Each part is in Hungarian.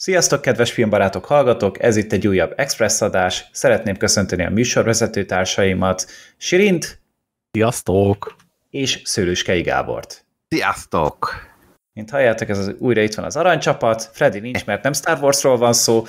Sziasztok, kedves filmbarátok, hallgatók! Ez itt egy újabb Express adás. Szeretném köszönteni a műsorvezető társaimat, Sirint. Sziasztok! És Szőlőskei Gábort. Sziasztok! Mint halljátok, ez az, újra itt van az aranycsapat, Freddy nincs, mert nem Star Warsról van szó.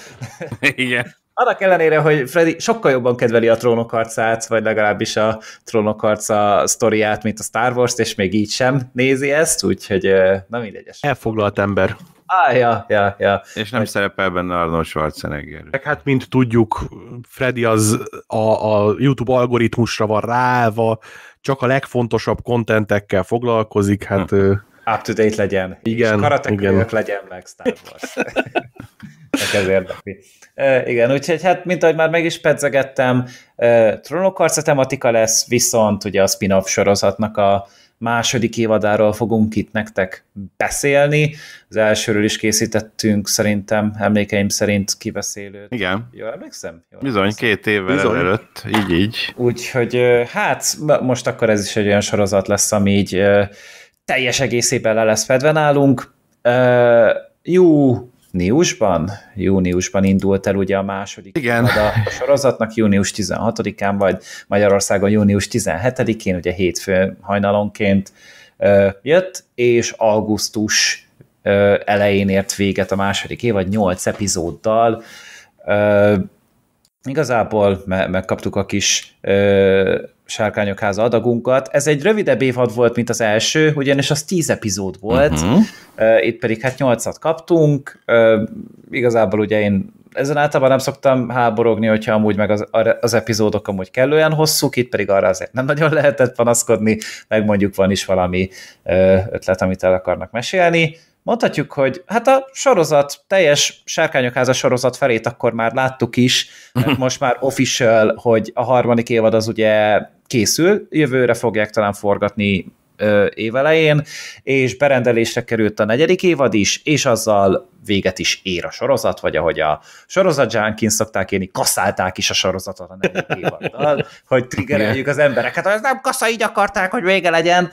Igen annak ellenére, hogy Freddy sokkal jobban kedveli a trónok harcát, vagy legalábbis a trónok harca sztoriát, mint a Star Wars-t, és még így sem nézi ezt, úgyhogy na mindegy. Elfoglalt ember. Ah, ja, ja, ja. És nem hát... szerepel benne Arnold Schwarzenegger. Hát, mint tudjuk, Freddy az a, a YouTube algoritmusra van ráva, csak a legfontosabb kontentekkel foglalkozik, hát... Hm up-to-date legyen. Igen, és karatekőjök legyen meg Star Wars. ez érdekli. E, igen, úgyhogy hát, mint ahogy már meg is pedzegettem, e, trónokharca tematika lesz, viszont ugye a spin-off sorozatnak a második évadáról fogunk itt nektek beszélni. Az elsőről is készítettünk szerintem, emlékeim szerint kiveszélőt. Igen. Jól emlékszem? Jól Bizony, emlékszem. két évvel Bizony. előtt, így-így. Úgyhogy hát most akkor ez is egy olyan sorozat lesz, ami így teljes egészében le lesz fedve nálunk. Uh, jó, júniusban? Júniusban indult el ugye a második Igen. a sorozatnak, június 16-án, vagy Magyarországon június 17-én, ugye hétfő hajnalonként ö, jött, és augusztus ö, elején ért véget a második év, vagy nyolc epizóddal. Ö, igazából me- megkaptuk a kis ö, Sárkányok háza adagunkat. Ez egy rövidebb évad volt, mint az első, ugyanis az 10 epizód volt, uh-huh. itt pedig hát 8-at kaptunk. Igazából ugye én ezen általában nem szoktam háborogni, hogyha amúgy meg az, az epizódok amúgy kellően hosszúk, itt pedig arra azért nem nagyon lehetett panaszkodni, meg mondjuk van is valami ötlet, amit el akarnak mesélni. Mondhatjuk, hogy hát a sorozat, teljes Sárkányok háza sorozat felét akkor már láttuk is, mhm. most már official, hogy a harmadik évad az ugye készül, jövőre fogják talán forgatni évelején, és berendelésre került a negyedik évad is, és azzal véget is ér a sorozat, vagy ahogy a sorozat Junkin szokták élni, kaszálták is a sorozatot a negyedik évaddal, hogy triggereljük az embereket, ez nem kasza, így akarták, hogy vége legyen,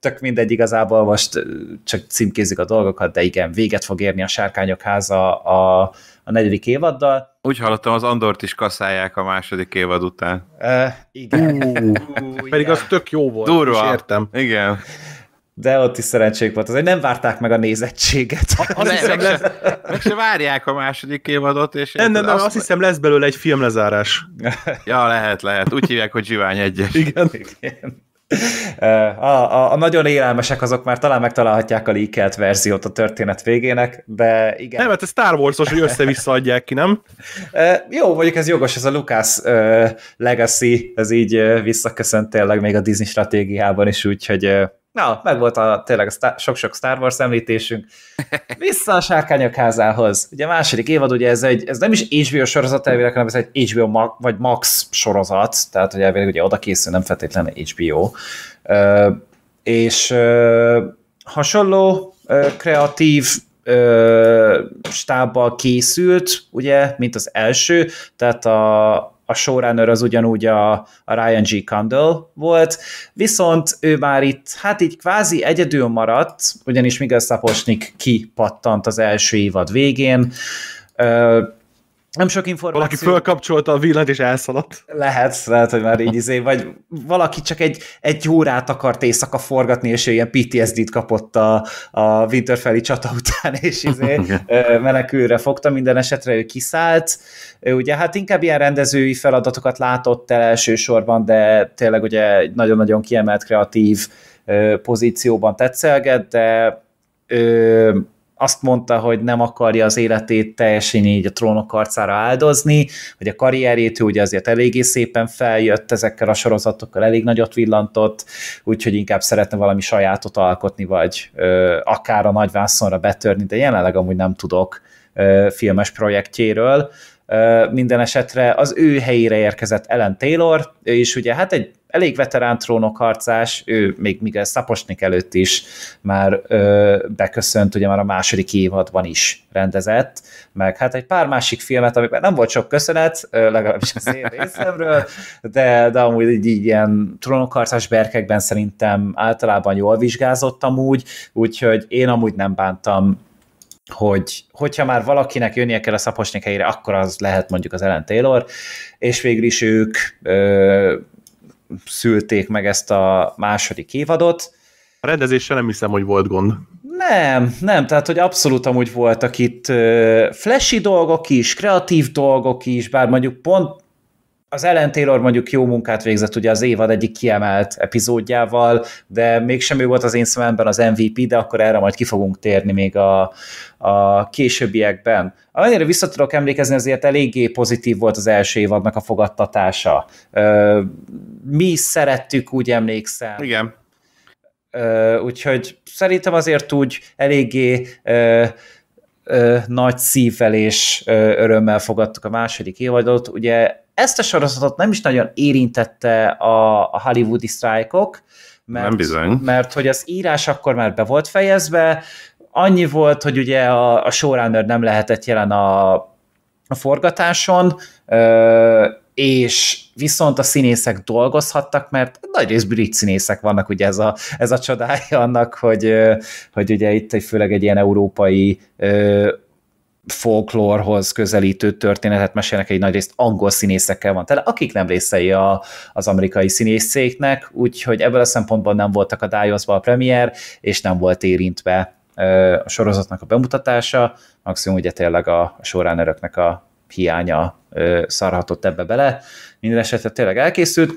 tök mindegy igazából most csak címkézik a dolgokat, de igen, véget fog érni a sárkányok háza a a negyedik évaddal. Úgy hallottam, az Andort is kaszálják a második évad után. E, igen. Uh, uh, Pedig az tök jó volt. Durva. értem. Igen. De ott is szerencsék volt. Azért nem várták meg a nézettséget. Azt ne, hiszem, meg, lesz... se, meg se várják a második évadot. És nem, nem, nem, azt, azt hiszem lesz belőle egy filmlezárás. Ja, lehet, lehet. Úgy hívják, hogy Zsivány egyes. Igen. Igen. A, a, a nagyon élelmesek azok már talán megtalálhatják a leakelt verziót a történet végének, de igen. Nem, mert hát ez Star Wars-os, hogy össze-vissza adják ki, nem? Jó, mondjuk ez jogos, ez a Lucas Legacy, ez így visszaköszönt tényleg még a Disney stratégiában is, úgyhogy Na, meg volt a, tényleg sok-sok Star Wars említésünk. Vissza a sárkányok házához. Ugye a második évad, ugye ez, egy, ez nem is HBO sorozat elvileg, hanem ez egy HBO Ma- vagy Max sorozat, tehát hogy elvileg ugye oda készül, nem feltétlenül HBO. Ö, és ö, hasonló ö, kreatív ö, stábbal készült, ugye, mint az első, tehát a, a showrunner az ugyanúgy a, a Ryan G. candle volt, viszont ő már itt, hát így kvázi egyedül maradt, ugyanis Miguel Szaposnik kipattant az első évad végén, nem sok információ. Valaki fölkapcsolta a villanyt és elszaladt. Lehet, lehet, hogy már így izé, vagy valaki csak egy, egy órát akart éjszaka forgatni, és ő ilyen PTSD-t kapott a, a Winterfelli csata után, és izé menekülre fogta, minden esetre ő kiszállt. Ő ugye hát inkább ilyen rendezői feladatokat látott el elsősorban, de tényleg ugye egy nagyon-nagyon kiemelt kreatív pozícióban tetszelget, de ő, azt mondta, hogy nem akarja az életét teljesen így a trónok arcára áldozni, hogy a karrierjét ugye azért eléggé szépen feljött, ezekkel a sorozatokkal elég nagyot villantott, úgyhogy inkább szeretne valami sajátot alkotni, vagy ö, akár a nagyvászonra betörni, de jelenleg amúgy nem tudok ö, filmes projektjéről. Ö, minden esetre az ő helyére érkezett Ellen Taylor, ő is ugye hát egy elég veterán trónokharcás, ő még Miguel Szaposnik előtt is már ö, beköszönt, ugye már a második évadban is rendezett, meg hát egy pár másik filmet, amiben nem volt sok köszönet, ö, legalábbis az én részemről, de, de amúgy így, így ilyen trónokharcás berkekben szerintem általában jól vizsgázott amúgy, úgyhogy én amúgy nem bántam hogy hogyha már valakinek jönnie kell a szaposnik helyére, akkor az lehet mondjuk az Ellen Taylor, és végül is ők ö, szülték meg ezt a második évadot. A rendezéssel nem hiszem, hogy volt gond. Nem, nem, tehát hogy abszolút amúgy voltak itt flashy dolgok is, kreatív dolgok is, bár mondjuk pont az Ellen Taylor mondjuk jó munkát végzett ugye az évad egyik kiemelt epizódjával, de mégsem ő volt az én szememben az MVP, de akkor erre majd ki fogunk térni még a, a későbbiekben. Amennyire vissza tudok emlékezni, azért eléggé pozitív volt az első évadnak a fogadtatása. Mi szerettük, úgy emlékszem. Igen. Úgyhogy szerintem azért úgy eléggé nagy szívvel és örömmel fogadtuk a második évadot. Ugye ezt a sorozatot nem is nagyon érintette a, a hollywoodi sztrájkok, mert, nem bizony. mert hogy az írás akkor már be volt fejezve, annyi volt, hogy ugye a, a showrunner nem lehetett jelen a, a forgatáson, ö, és viszont a színészek dolgozhattak, mert nagy rész brit színészek vannak, ugye ez a, ez a csodája annak, hogy, hogy ugye itt egy főleg egy ilyen európai folklórhoz közelítő történetet mesélnek, egy nagyrészt angol színészekkel van tele, akik nem részei a, az amerikai színészéknek, úgyhogy ebből a szempontból nem voltak a dios a premier, és nem volt érintve a sorozatnak a bemutatása, maximum ugye tényleg a showrunneröknek a hiánya szarhatott ebbe bele, minden esetre tényleg elkészült,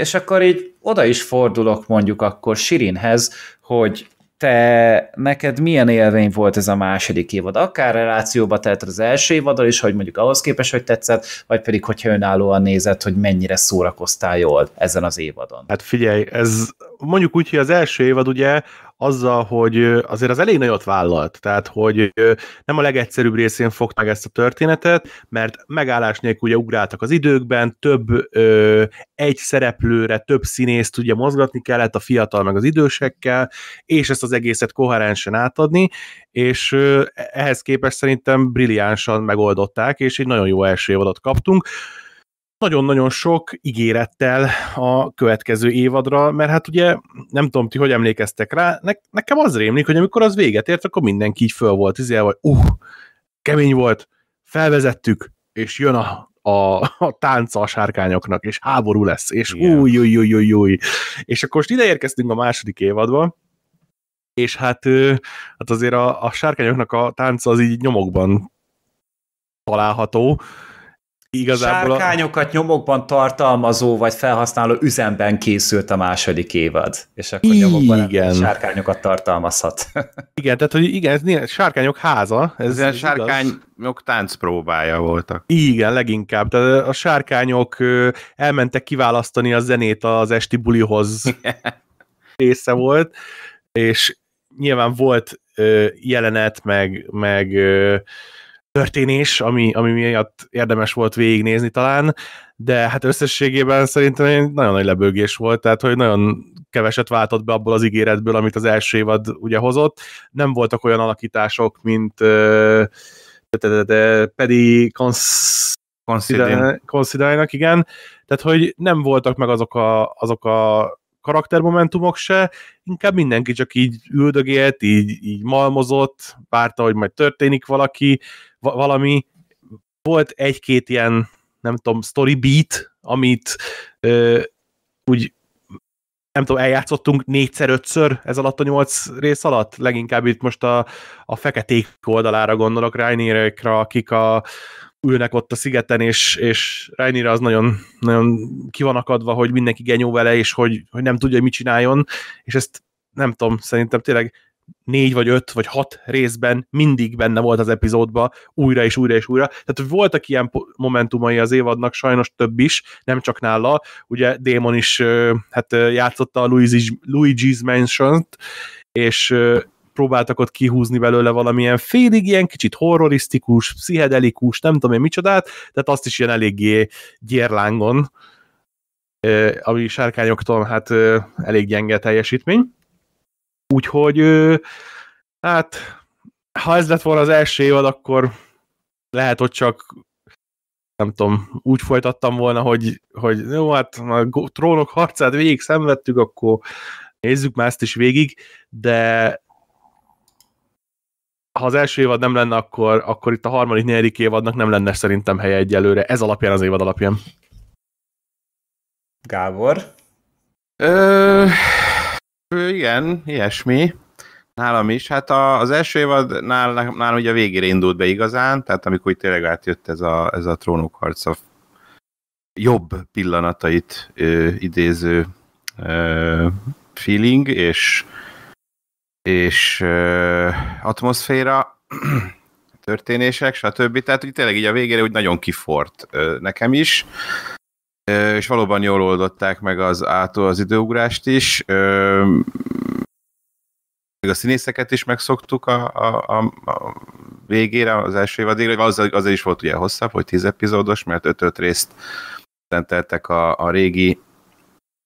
és akkor így oda is fordulok mondjuk akkor Sirinhez, hogy te, neked milyen élmény volt ez a második évad? Akár relációba telt az első évaddal is, hogy mondjuk ahhoz képest, hogy tetszett, vagy pedig, hogyha önállóan nézett, hogy mennyire szórakoztál jól ezen az évadon? Hát figyelj, ez mondjuk úgy, hogy az első évad ugye azzal, hogy azért az elég nagyot vállalt, tehát hogy nem a legegyszerűbb részén fogták ezt a történetet, mert megállás nélkül ugye ugráltak az időkben, több ö, egy szereplőre, több színészt ugye mozgatni kellett a fiatal meg az idősekkel, és ezt az egészet koherensen átadni, és ehhez képest szerintem brilliánsan megoldották, és egy nagyon jó első évadot kaptunk nagyon-nagyon sok ígérettel a következő évadra, mert hát ugye nem tudom ti, hogy emlékeztek rá, ne, nekem az rémlik, hogy amikor az véget ért, akkor mindenki így föl volt, izé, vagy uh, kemény volt, felvezettük, és jön a, a, a tánca a sárkányoknak, és háború lesz, és új, új, új, új, új. És akkor most ide érkeztünk a második évadba, és hát, hát azért a, a sárkányoknak a tánca az így nyomokban található, igazából... Sárkányokat a... nyomokban tartalmazó vagy felhasználó üzemben készült a második évad, és akkor igen. nyomokban igen. sárkányokat tartalmazhat. igen, tehát hogy igen, ez sárkányok háza. Ez, ez ilyen sárkányok próbája voltak. Igen, leginkább. Tehát a sárkányok elmentek kiválasztani a zenét az esti bulihoz része volt, és nyilván volt jelenet, meg, meg történés, ami, ami miatt érdemes volt végignézni talán, de hát összességében szerintem egy nagyon nagy lebőgés volt, tehát hogy nagyon keveset váltott be abból az ígéretből, amit az első évad ugye hozott. Nem voltak olyan alakítások, mint Pedi Considine-nak, igen. Tehát, hogy nem voltak meg azok a, azok a karaktermomentumok se, inkább mindenki csak így üldögélt, így, így malmozott, várta, hogy majd történik valaki, va- valami. Volt egy-két ilyen, nem tudom, story beat, amit ö, úgy nem tudom, eljátszottunk négyszer-ötször ez alatt a nyolc rész alatt? Leginkább itt most a, a feketék oldalára gondolok, Reinérekra, akik a ülnek ott a szigeten, és, és Rainira az nagyon, nagyon ki van akadva, hogy mindenki genyó vele, és hogy, hogy nem tudja, hogy mit csináljon, és ezt nem tudom, szerintem tényleg négy vagy öt vagy hat részben mindig benne volt az epizódba, újra és újra és újra. Tehát voltak ilyen momentumai az évadnak, sajnos több is, nem csak nála. Ugye Démon is hát játszotta a Luigi's, Luigi's Mansion-t, és próbáltak ott kihúzni belőle valamilyen félig ilyen kicsit horrorisztikus, pszichedelikus, nem tudom én micsodát, tehát azt is ilyen eléggé gyérlángon, ami sárkányoktól hát elég gyenge teljesítmény. Úgyhogy hát ha ez lett volna az első évad, akkor lehet, hogy csak nem tudom, úgy folytattam volna, hogy, hogy jó, hát a trónok harcát végig szenvedtük, akkor nézzük már ezt is végig, de ha az első évad nem lenne, akkor, akkor itt a harmadik, negyedik évadnak nem lenne szerintem helye egyelőre. Ez alapján az évad alapján. Gábor? Ö, igen, ilyesmi. Nálam is. Hát a, az első évad nálam ugye a végére indult be igazán, tehát amikor itt tényleg átjött ez a, ez a trónok harca jobb pillanatait ö, idéző ö, feeling, és és uh, atmoszféra, történések, stb. Tehát hogy tényleg így a végére úgy nagyon kifort uh, nekem is, uh, és valóban jól oldották meg az átó az időugrást is, uh, még a színészeket is megszoktuk a, a, a, a végére, az első évad végére, az, az is volt ugye hosszabb, hogy tíz epizódos, mert ötöt részt szenteltek a, a régi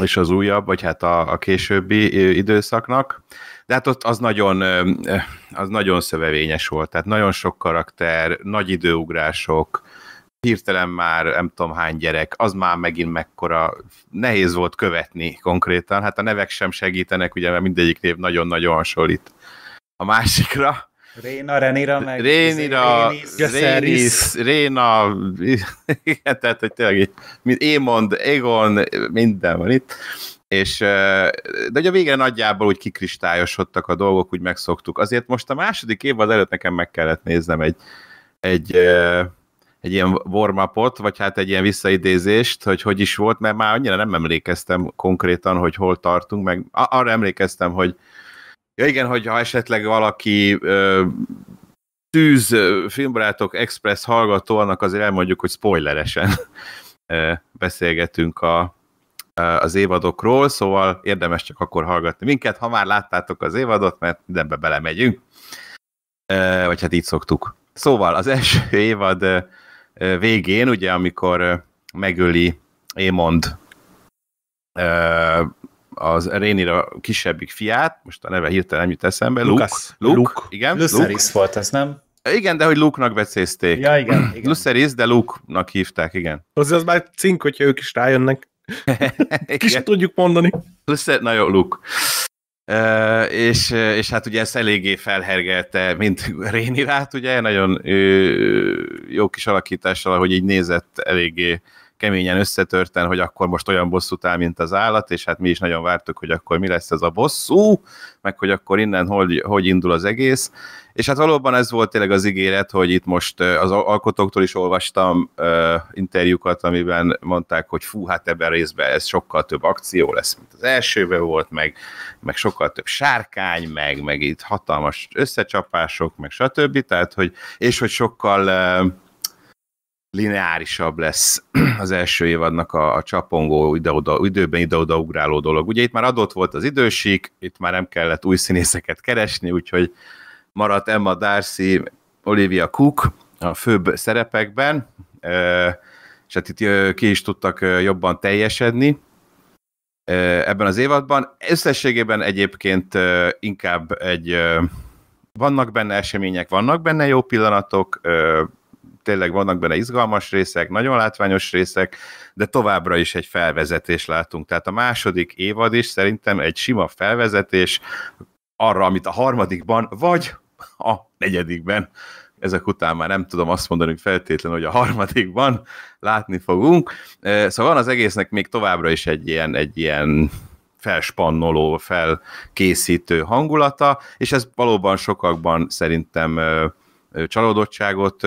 és az újabb, vagy hát a, a későbbi időszaknak de hát ott az nagyon, az nagyon szövevényes volt, tehát nagyon sok karakter, nagy időugrások, hirtelen már nem tudom hány gyerek, az már megint mekkora, nehéz volt követni konkrétan, hát a nevek sem segítenek, ugye, mert mindegyik név nagyon-nagyon hasonlít a másikra. Réna, Renira, meg Rénira, izé, Rénis, Réna, igen, tehát, hogy tényleg így, Émond, Egon, minden van itt és de ugye a végre nagyjából úgy kikristályosodtak a dolgok, úgy megszoktuk. Azért most a második az előtt nekem meg kellett néznem egy, egy, egy ilyen warm vagy hát egy ilyen visszaidézést, hogy hogy is volt, mert már annyira nem emlékeztem konkrétan, hogy hol tartunk, meg arra emlékeztem, hogy ja igen, hogy ha esetleg valaki tűz filmbarátok express hallgató, annak azért elmondjuk, hogy spoileresen beszélgetünk a, az évadokról, szóval érdemes csak akkor hallgatni minket, ha már láttátok az évadot, mert mindenbe belemegyünk, vagy hát így szoktuk. Szóval az első évad végén, ugye, amikor megöli Émond az Rénira kisebbik fiát, most a neve hirtelen nem jut eszembe, Luke, Luke, Luke, igen. Luceris volt ez, nem? Igen, de hogy Luke-nak becézték. Ja, igen. igen. Luceris, de Luke-nak hívták, igen. Az, az már cink, hogyha ők is rájönnek. Kis tudjuk mondani. Plusz nagyon luk. Uh, és, és hát ugye ezt eléggé felhergelte, mint Réni rát, ugye nagyon jó kis alakítással, hogy így nézett eléggé keményen összetörten, hogy akkor most olyan bosszút áll, mint az állat, és hát mi is nagyon vártuk, hogy akkor mi lesz ez a bosszú, meg hogy akkor innen hogy, hogy indul az egész, és hát valóban ez volt tényleg az ígéret, hogy itt most az alkotóktól is olvastam uh, interjúkat, amiben mondták, hogy fú, hát ebben részben ez sokkal több akció lesz, mint az elsőben volt, meg, meg sokkal több sárkány, meg, meg itt hatalmas összecsapások, meg stb. Tehát, hogy, és hogy sokkal uh, lineárisabb lesz az első évadnak a, a csapongó ide-oda, időben ide-oda ugráló dolog. Ugye itt már adott volt az idősík, itt már nem kellett új színészeket keresni, úgyhogy maradt Emma Darcy, Olivia Cook a főbb szerepekben, és hát itt ki is tudtak jobban teljesedni ebben az évadban. Összességében egyébként inkább egy vannak benne események, vannak benne jó pillanatok, tényleg vannak benne izgalmas részek, nagyon látványos részek, de továbbra is egy felvezetés látunk. Tehát a második évad is szerintem egy sima felvezetés arra, amit a harmadikban vagy a negyedikben, ezek után már nem tudom azt mondani, hogy feltétlenül, hogy a harmadikban látni fogunk. Szóval van az egésznek még továbbra is egy ilyen, egy ilyen felspannoló, felkészítő hangulata, és ez valóban sokakban szerintem csalódottságot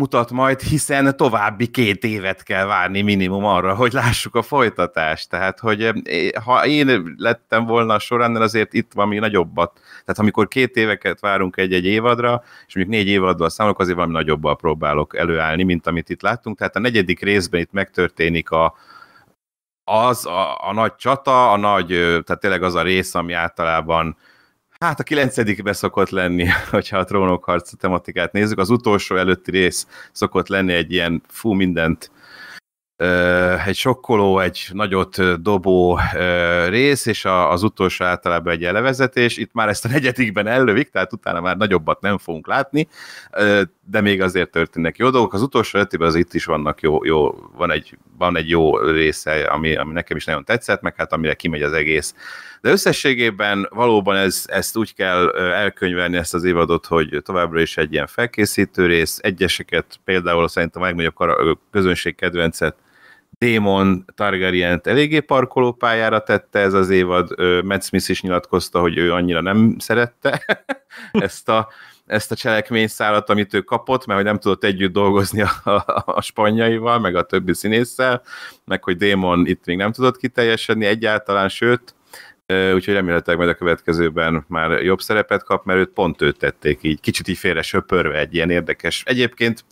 mutat majd, hiszen további két évet kell várni minimum arra, hogy lássuk a folytatást. Tehát, hogy eh, eh, ha én lettem volna a sorrendel, azért itt van, mi nagyobbat. Tehát amikor két éveket várunk egy-egy évadra, és mondjuk négy évaddal számolok, azért valami nagyobbal próbálok előállni, mint amit itt láttunk. Tehát a negyedik részben itt megtörténik a, az a, a nagy csata, a nagy, eh, tehát tényleg az a rész, ami általában Hát a kilencedikbe szokott lenni, hogyha a trónok harc tematikát nézzük, az utolsó előtti rész szokott lenni egy ilyen fú mindent egy sokkoló, egy nagyot dobó rész, és az utolsó általában egy elevezetés. Itt már ezt a negyedikben ellövik, tehát utána már nagyobbat nem fogunk látni, de még azért történnek jó dolgok. Az utolsó előttiben az itt is vannak jó, jó van, egy, van egy jó része, ami, ami nekem is nagyon tetszett, meg hát amire kimegy az egész de összességében valóban ez, ezt úgy kell elkönyvelni ezt az évadot, hogy továbbra is egy ilyen felkészítő rész, egyeseket, például szerintem a legnagyobb közönség kedvencet Démon targaryen eléggé parkoló pályára tette ez az évad, Matt Smith is nyilatkozta, hogy ő annyira nem szerette ezt a, ezt a cselekményszálat, amit ő kapott, mert hogy nem tudott együtt dolgozni a, a, a spanyaival, meg a többi színésszel, meg hogy Démon itt még nem tudott kiteljesedni egyáltalán, sőt, úgyhogy remélhetőleg majd a következőben már jobb szerepet kap, mert őt pont őt tették így, kicsit így félre söpörve egy ilyen érdekes. Egyébként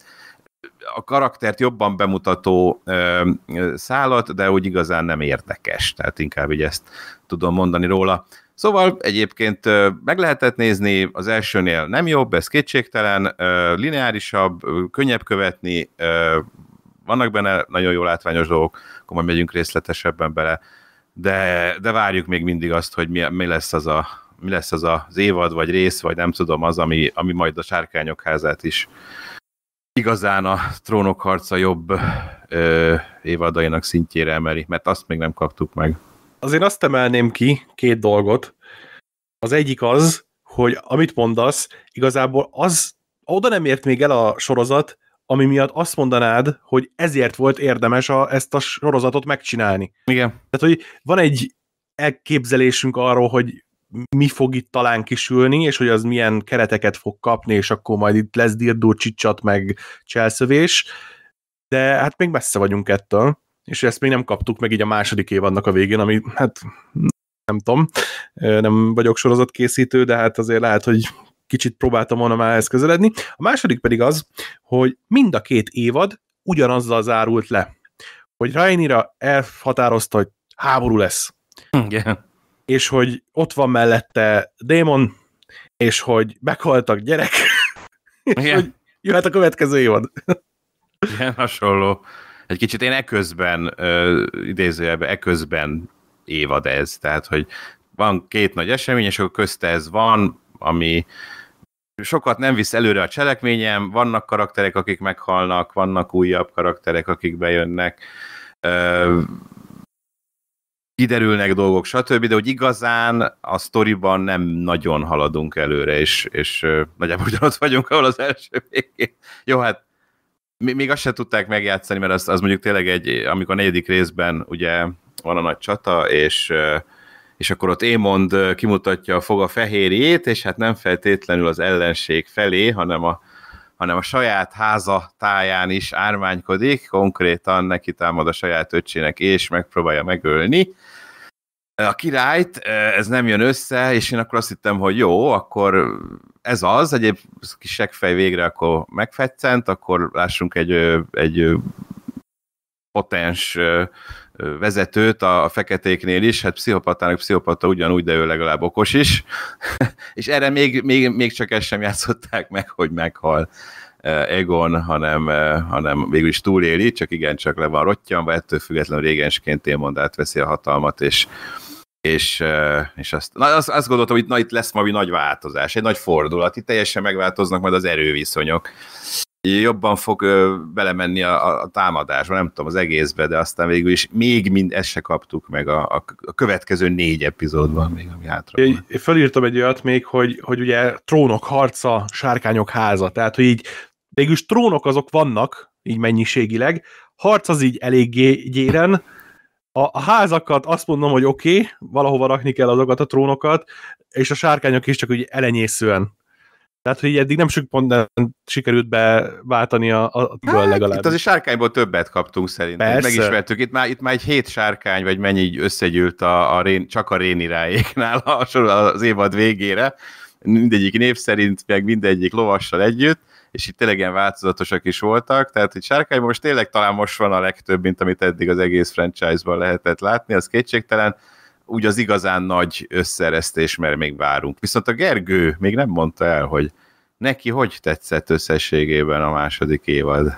a karaktert jobban bemutató ö, szálat, de úgy igazán nem érdekes, tehát inkább így ezt tudom mondani róla. Szóval egyébként meg lehetett nézni, az elsőnél nem jobb, ez kétségtelen, lineárisabb, könnyebb követni, vannak benne nagyon jó látványos dolgok, akkor majd megyünk részletesebben bele de, de várjuk még mindig azt, hogy mi, mi lesz az a mi lesz az az évad, vagy rész, vagy nem tudom, az, ami, ami majd a sárkányok házát is igazán a trónok harca jobb ö, évadainak szintjére emeli, mert azt még nem kaptuk meg. Azért azt emelném ki, két dolgot. Az egyik az, hogy amit mondasz, igazából az oda nem ért még el a sorozat, ami miatt azt mondanád, hogy ezért volt érdemes a, ezt a sorozatot megcsinálni. Igen. Tehát, hogy van egy elképzelésünk arról, hogy mi fog itt talán kisülni, és hogy az milyen kereteket fog kapni, és akkor majd itt lesz dirdó csicsat, meg cselszövés, de hát még messze vagyunk ettől, és ezt még nem kaptuk meg így a második évadnak a végén, ami hát nem tudom, nem vagyok sorozatkészítő, de hát azért lehet, hogy kicsit próbáltam volna már ehhez közeledni. A második pedig az, hogy mind a két évad ugyanazzal zárult le, hogy Rainira elhatározta, hogy háború lesz. Igen. És hogy ott van mellette démon, és hogy meghaltak gyerek, és Igen. hogy jöhet a következő évad. Igen, hasonló. Egy kicsit én eközben, idézőjelben, eközben évad ez, tehát, hogy van két nagy esemény, és akkor közte ez van, ami sokat nem visz előre a cselekményem, vannak karakterek, akik meghalnak, vannak újabb karakterek, akik bejönnek, kiderülnek dolgok, stb., de hogy igazán a sztoriban nem nagyon haladunk előre, és, és nagyjából ugyanott vagyunk, ahol az első végén. Jó, hát még azt se tudták megjátszani, mert az, az mondjuk tényleg egy, amikor a negyedik részben ugye van a nagy csata, és és akkor ott Émond kimutatja a foga fehérjét, és hát nem feltétlenül az ellenség felé, hanem a, hanem a saját háza táján is ármánykodik, konkrétan neki támad a saját öcsének, és megpróbálja megölni. A királyt, ez nem jön össze, és én akkor azt hittem, hogy jó, akkor ez az, egyéb kis segfej végre akkor megfetszent, akkor lássunk egy, egy potens vezetőt a, feketéknél is, hát pszichopatának pszichopata ugyanúgy, de ő legalább okos is, és erre még, még, még csak ezt sem játszották meg, hogy meghal Egon, hanem, hanem végül is túléli, csak igen, csak le van rottyanva, ettől függetlenül régensként Témond átveszi a hatalmat, és és, és azt, na, azt, azt gondoltam, hogy na, itt lesz valami nagy változás, egy nagy fordulat, itt teljesen megváltoznak majd az erőviszonyok. Jobban fog ö, belemenni a, a támadásba, nem tudom, az egészbe, de aztán végül is még mind ezt se kaptuk meg a, a, a következő négy epizódban még, ami hátra én, én fölírtam egy olyat még, hogy, hogy ugye trónok harca, sárkányok háza, tehát hogy így végülis trónok azok vannak, így mennyiségileg, harc az így eléggé gyéren, a házakat azt mondom, hogy oké, okay, valahova rakni kell azokat a trónokat, és a sárkányok is csak úgy elenyészően. Tehát, hogy eddig nem sok pont nem sikerült beváltani a, a hát, legalább. Itt azért sárkányból többet kaptunk szerintem. Persze. Megismertük, itt már, itt már egy hét sárkány, vagy mennyi így összegyűlt a, a rén, csak a réni réniráéknál az évad végére. Mindegyik név szerint, meg mindegyik lovassal együtt és itt tényleg ilyen változatosak is voltak, tehát hogy sárkány most tényleg talán most van a legtöbb, mint amit eddig az egész franchise-ban lehetett látni, az kétségtelen, úgy az igazán nagy összeresztés, mert még várunk. Viszont a Gergő még nem mondta el, hogy neki hogy tetszett összességében a második évad?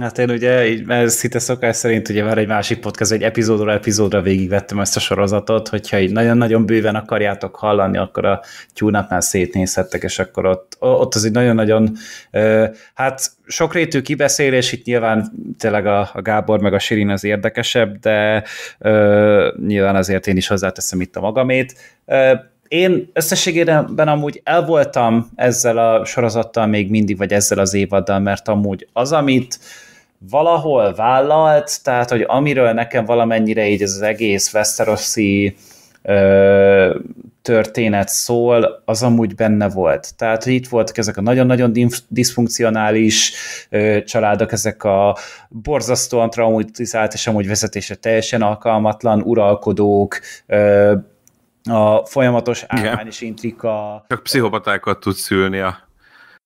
Hát én ugye, ez szinte szokás szerint ugye már egy másik podcast, egy epizódról epizódra végigvettem ezt a sorozatot, hogyha így nagyon-nagyon bőven akarjátok hallani, akkor a tyúnapnál szétnézhettek, és akkor ott, ott az egy nagyon-nagyon, hát sokrétű kibeszélés, itt nyilván tényleg a, a Gábor meg a Sirin az érdekesebb, de nyilván azért én is hozzáteszem itt a magamét én összességében amúgy el voltam ezzel a sorozattal még mindig, vagy ezzel az évaddal, mert amúgy az, amit valahol vállalt, tehát, hogy amiről nekem valamennyire így az egész Westeroszi ö, történet szól, az amúgy benne volt. Tehát, hogy itt voltak ezek a nagyon-nagyon diszfunkcionális ö, családok, ezek a borzasztóan traumatizált és amúgy vezetése teljesen alkalmatlan uralkodók, ö, a folyamatos álmány és intrika. Csak pszichopatákat tud szülni a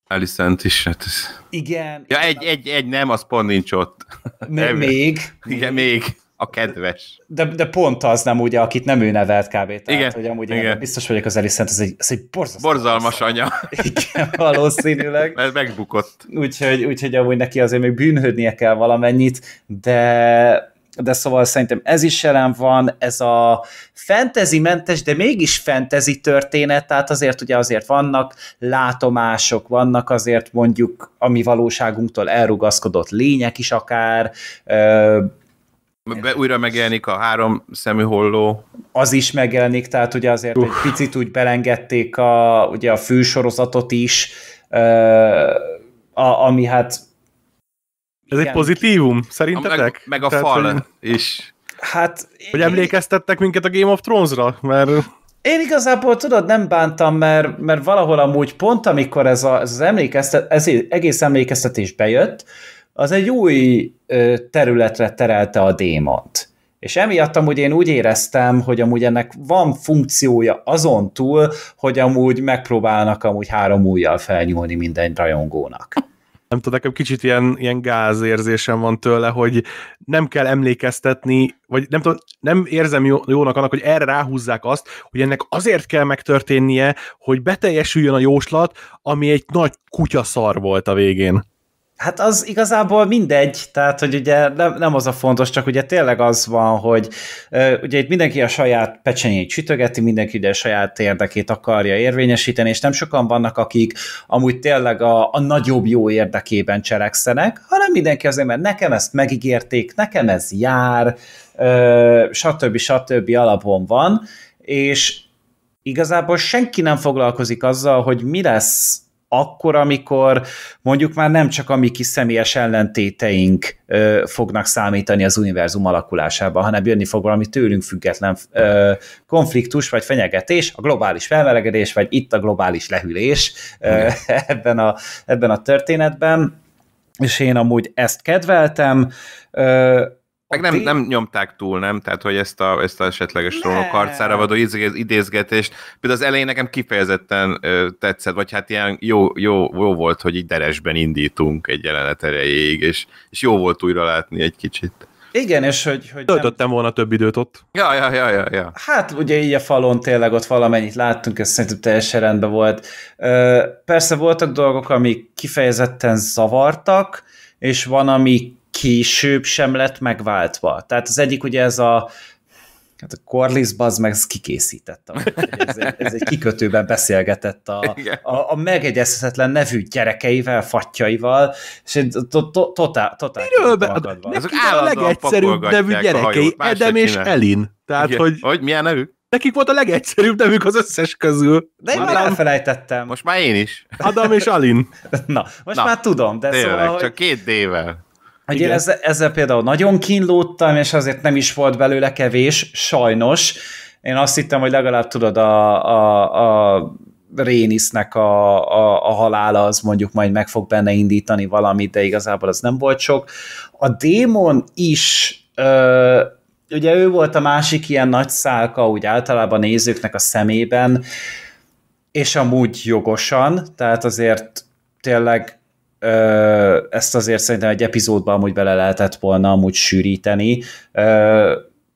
Alicent is. Hát ez... Igen. Ja, egy, egy, egy nem, az pont nincs ott. M- még. Igen, még. A kedves. De, de pont az nem ugye, akit nem ő nevelt kb. Tehát, igen, hogy amúgy igen. biztos vagyok az Alicent, ez egy, ez egy borzasztó. Borzalmas anya. Igen, valószínűleg. Mert megbukott. Úgyhogy, úgyhogy amúgy neki azért még bűnhődnie kell valamennyit, de de szóval szerintem ez is jelen van, ez a fantasy mentes, de mégis fantasy történet, tehát azért ugye azért vannak látomások, vannak azért mondjuk a mi valóságunktól elrugaszkodott lények is akár, be, újra megjelenik a három szemű holló. Az is megjelenik, tehát ugye azért Uff. egy picit úgy belengedték a, ugye a fősorozatot is, ö, a, ami hát ez egy pozitívum, szerintetek? A, meg, meg a Tehát, fal hogy... is. Hát... Hogy emlékeztettek minket a Game of Thrones-ra? Mert... Én igazából, tudod, nem bántam, mert, mert valahol amúgy pont, amikor ez, a, ez az emlékeztet, ez egész emlékeztetés bejött, az egy új ö, területre terelte a démont. És emiatt amúgy én úgy éreztem, hogy amúgy ennek van funkciója azon túl, hogy amúgy megpróbálnak amúgy három újjal felnyúlni minden rajongónak nem tudom, nekem kicsit ilyen, ilyen érzésem van tőle, hogy nem kell emlékeztetni, vagy nem tudom, nem érzem jó, jónak annak, hogy erre ráhúzzák azt, hogy ennek azért kell megtörténnie, hogy beteljesüljön a jóslat, ami egy nagy kutyaszar volt a végén. Hát az igazából mindegy, tehát hogy ugye nem, nem az a fontos, csak ugye tényleg az van, hogy ugye itt mindenki a saját pecsenyét sütögeti, mindenki ugye a saját érdekét akarja érvényesíteni, és nem sokan vannak, akik amúgy tényleg a, a nagyobb jó érdekében cselekszenek, hanem mindenki azért, mert nekem ezt megígérték, nekem ez jár, stb. stb. alapon van, és igazából senki nem foglalkozik azzal, hogy mi lesz akkor, amikor mondjuk már nem csak a mi kis személyes ellentéteink ö, fognak számítani az univerzum alakulásában, hanem jönni fog valami tőlünk független ö, konfliktus vagy fenyegetés, a globális felmelegedés, vagy itt a globális lehűlés ö, ebben, a, ebben a történetben. És én amúgy ezt kedveltem. Ö, meg nem, nem nyomták túl, nem? Tehát, hogy ezt a, ezt a esetleges trónok harcára vadó izé- idézgetést. Például az elején nekem kifejezetten ö, tetszett, vagy hát ilyen jó, jó, jó volt, hogy így deresben indítunk egy jelenet erejéig, és, és jó volt újra látni egy kicsit. Igen, és hogy... hogy Töltöttem nem... volna több időt ott. Ja, ja, ja, ja, ja. Hát ugye így a falon tényleg ott valamennyit láttunk, ez szerintem teljesen rendben volt. Persze voltak dolgok, amik kifejezetten zavartak, és van, amik később sem lett megváltva. Tehát az egyik ugye ez a Hát a Corliss Buzz meg ezt kikészítette. Ez, ez egy kikötőben beszélgetett a, a, a megegyezhetetlen nevű gyerekeivel, fattyaival, és totál, totál Miről be, Azok a legegyszerűbb nevű gyerekei, Edem és Elin. Tehát, Igen. hogy... Hogy milyen nevük? Nekik volt a legegyszerűbb nevük az összes közül. De én már elfelejtettem. Most már én is. Adam és Alin. Na, most Na, már tudom, de szóval, tényleg, szóval... Hogy... Csak két d hogy én ezzel, ezzel például nagyon kínlódtam, és azért nem is volt belőle kevés, sajnos. Én azt hittem, hogy legalább tudod, a, a, a Rénisznek a, a, a halála az mondjuk majd meg fog benne indítani valamit, de igazából az nem volt sok. A démon is ö, ugye ő volt a másik ilyen nagy szálka úgy általában nézőknek a szemében, és amúgy jogosan, tehát azért tényleg ezt azért szerintem egy epizódban amúgy bele lehetett volna amúgy sűríteni.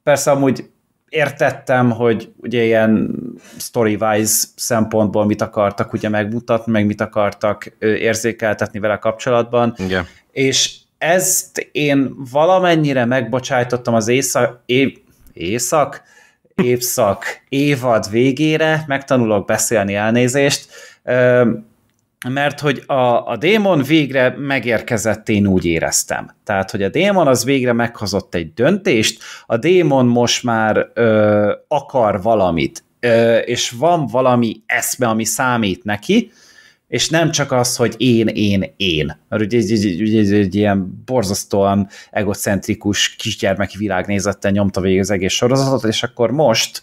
Persze amúgy értettem, hogy ugye ilyen story-wise szempontból mit akartak ugye megmutatni, meg mit akartak érzékeltetni vele kapcsolatban. Igen. És ezt én valamennyire megbocsájtottam az éjszak, év, éjszak, évszak, évad végére, megtanulok beszélni elnézést, mert hogy a, a démon végre megérkezett, én úgy éreztem. Tehát, hogy a démon az végre meghozott egy döntést, a démon most már ö, akar valamit, ö, és van valami eszme, ami számít neki, és nem csak az, hogy én, én, én. Mert ugye egy, egy, egy, egy, egy ilyen borzasztóan egocentrikus kisgyermeki világnézettel nyomta végig az egész sorozatot, és akkor most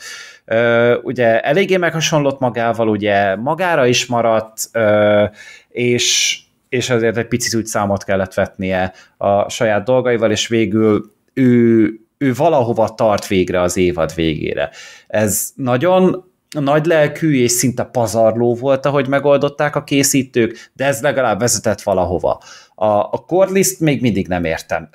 Ö, ugye eléggé meghasonlott magával, ugye magára is maradt, ö, és, és azért egy picit úgy számot kellett vetnie a saját dolgaival, és végül ő, ő valahova tart végre az évad végére. Ez nagyon nagy lelkű és szinte pazarló volt, ahogy megoldották a készítők, de ez legalább vezetett valahova. A, a korliszt még mindig nem értem.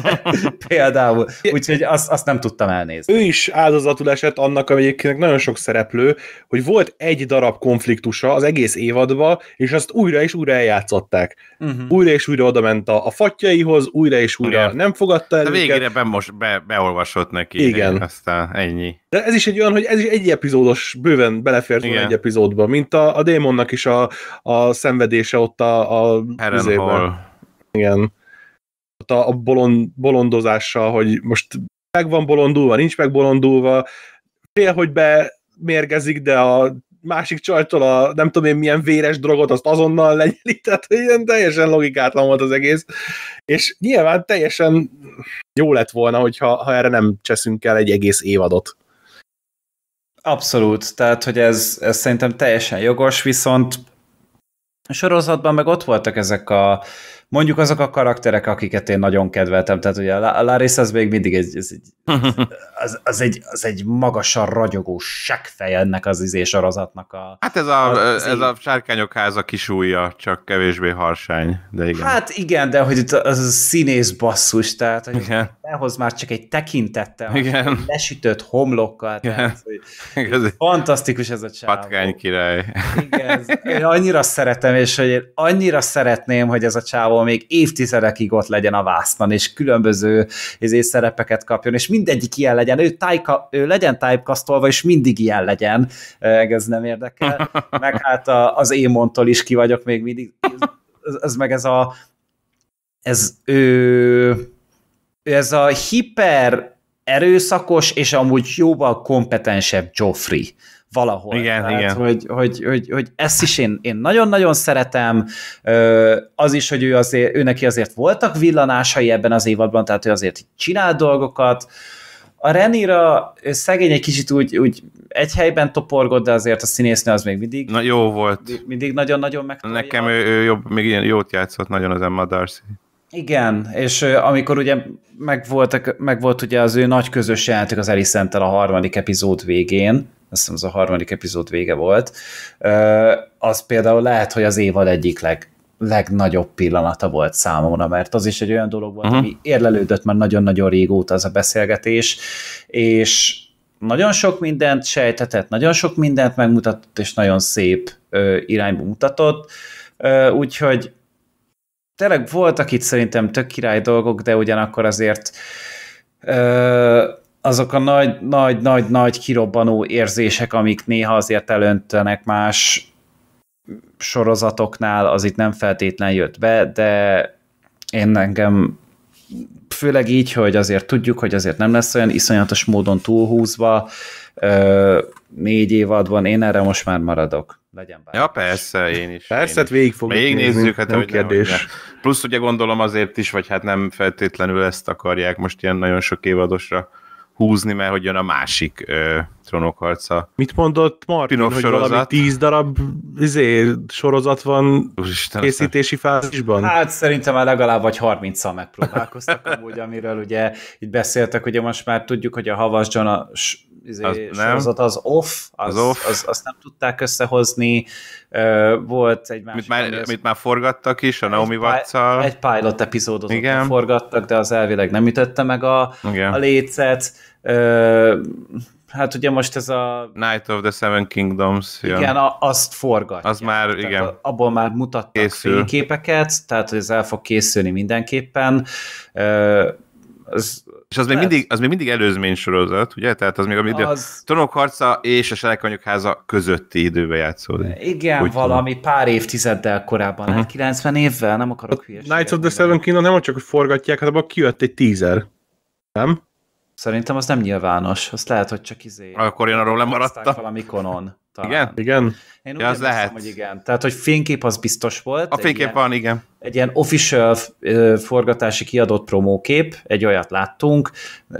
Például. Úgyhogy azt, azt nem tudtam elnézni. Ő is áldozatul esett annak, egyébként nagyon sok szereplő, hogy volt egy darab konfliktusa az egész évadba, és azt újra és újra eljátszották. Uh-huh. Újra és újra oda ment a, a fatjaihoz, újra és újra Igen. nem fogadta el. A végére be, most be, beolvasott neki. Igen. Aztán ennyi. De ez is egy olyan, hogy ez is egy epizódos, bőven belefért volna egy epizódba, mint a, a démonnak is a, a szenvedése ott a... a Hall. Igen. Ott a, a bolond, bolondozással, hogy most meg van bolondulva, nincs meg bolondulva, fél, hogy bemérgezik, de a másik csajtól a nem tudom én milyen véres drogot, azt azonnal lenyeli, tehát ilyen teljesen logikátlan volt az egész, és nyilván teljesen jó lett volna, hogyha, ha erre nem cseszünk el egy egész évadot. Abszolút, tehát hogy ez, ez szerintem teljesen jogos, viszont a sorozatban meg ott voltak ezek a mondjuk azok a karakterek, akiket én nagyon kedveltem, tehát ugye a Larissa az még mindig egy, egy, az, az, egy, az egy magasan ragyogó seggfej ennek az izé sorozatnak. A, hát ez a, a, ez a izé- sárkányok háza kisúlja, csak kevésbé harsány, de igen. Hát igen, de hogy itt az a színész basszus, tehát hogy igen. elhoz már csak egy tekintettel, igen. lesütött homlokkal, igen. tehát, hogy igen. fantasztikus ez a csávó. Patkány király. Igen, ez, én annyira szeretem, és hogy én annyira szeretném, hogy ez a csávó ahol még évtizedekig ott legyen a vásznan, és különböző és izé, szerepeket kapjon, és mindegyik ilyen legyen, ő, tájka, ő legyen typecastolva, és mindig ilyen legyen, ez nem érdekel, meg hát a, az émontól is ki vagyok még mindig, ez, ez meg ez a ez ő, ő ez a hiper erőszakos és amúgy jóval kompetensebb Joffrey valahol. Igen, Tehát, igen. Hogy, hogy, hogy, hogy ezt is én, én nagyon-nagyon szeretem, az is, hogy ő, azért, ő neki azért voltak villanásai ebben az évadban, tehát ő azért csinál dolgokat, a Renira szegény egy kicsit úgy, úgy egy helyben toporgott, de azért a színésznő az még mindig... Na, jó volt. Mindig nagyon-nagyon meg. Nekem ő, ő jobb, még ilyen jót játszott nagyon az Emma Darcy. Igen, és amikor ugye meg volt, ugye az ő nagy közös játék az Alicentel a harmadik epizód végén, azt hiszem az a harmadik epizód vége volt, az például lehet, hogy az évad egyik leg, legnagyobb pillanata volt számomra, mert az is egy olyan dolog volt, uh-huh. ami érlelődött már nagyon-nagyon régóta az a beszélgetés, és nagyon sok mindent sejtetett, nagyon sok mindent megmutatott, és nagyon szép ö, irányba mutatott, ö, úgyhogy tényleg voltak itt szerintem tök király dolgok, de ugyanakkor azért ö, azok a nagy-nagy-nagy nagy kirobbanó érzések, amik néha azért elöntenek más sorozatoknál, az itt nem feltétlen jött be, de én engem főleg így, hogy azért tudjuk, hogy azért nem lesz olyan iszonyatos módon túlhúzva, négy évadban, én erre most már maradok. Legyen bár. Ja, persze, én is. Persze, én hát végig fogjuk Még nézni, nézzük, hát nem kérdés. Nem, Plusz ugye gondolom azért is, vagy hát nem feltétlenül ezt akarják most ilyen nagyon sok évadosra húzni, mert hogy jön a másik ö, trónokharca. Mit mondott Martin, Pinok hogy sorozat. valami tíz darab izé, sorozat van Úristen, készítési fázisban? Hát szerintem már legalább vagy 30-szal megpróbálkoztak amúgy, amiről ugye itt beszéltek, ugye most már tudjuk, hogy a Havas John a izé, az, sorozat az off, az, az off. Az, azt nem tudták összehozni, volt egy másik... Mit már, az, mit már forgattak is, a Naomi watts Egy pilot epizódot forgattak, de az elvileg nem ütötte meg a, a lécet hát ugye most ez a... Night of the Seven Kingdoms. Igen, a, azt forgat. Az már, tehát igen. Abból már mutattak Készül. fényképeket, tehát hogy ez el fog készülni mindenképpen. Ez, és az még, mindig, az még mindig sorozat, ugye? Tehát az még a az... a Tonok harca és a Selekanyok háza közötti időbe játszódik. Igen, Úgy valami tudom. pár évtizeddel korábban, uh-huh. hát 90 évvel, nem akarok hülyeséget. Knights of the Seven Kingdom nem csak, hogy forgatják, hanem hát kijött egy tízer. Nem? Szerintem az nem nyilvános, azt lehet, hogy csak izé... Akkor én arról lemaradtam. valami konon. Talán. Igen? Igen. Én úgy ja, az lehet. Hiszem, hogy igen. Tehát, hogy fénykép az biztos volt. A fénykép ilyen, van, igen. Egy ilyen official forgatási kiadott promókép, egy olyat láttunk,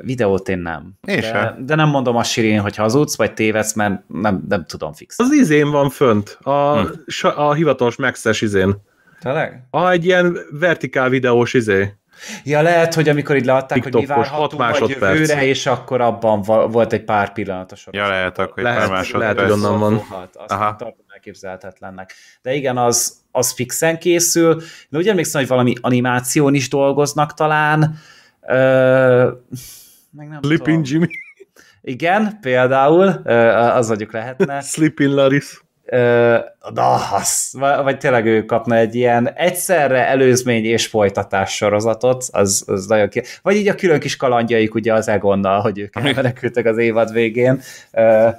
videót én nem. És de, de nem mondom a Sirén, hogy hazudsz, vagy tévedsz, mert nem, nem tudom fix. Az izén van fönt, a, hm. a hivatalos megszes izén. Tényleg? A egy ilyen vertikál videós izé. Ja, lehet, hogy amikor így leadták, hogy mi várhatunk a jövőre, és akkor abban volt egy pár pillanat a sorozat. Ja, lehet, akkor lehet, pár másodperc. Lehet, hogy onnan van. Szóval, hát, azt Aha. tartom elképzelhetetlennek. De igen, az, az fixen készül. De ugye emlékszem, hogy valami animáción is dolgoznak talán. Ö, meg nem Sleeping tudom. Jimmy. Igen, például, az vagyok lehetne. Sleeping Laris. Dahasz, vagy tényleg ő kapna egy ilyen egyszerre előzmény és folytatás sorozatot, az, az nagyon ki... Vagy így a külön kis kalandjaik ugye az Egonnal, hogy ők elmenekültek az évad végén,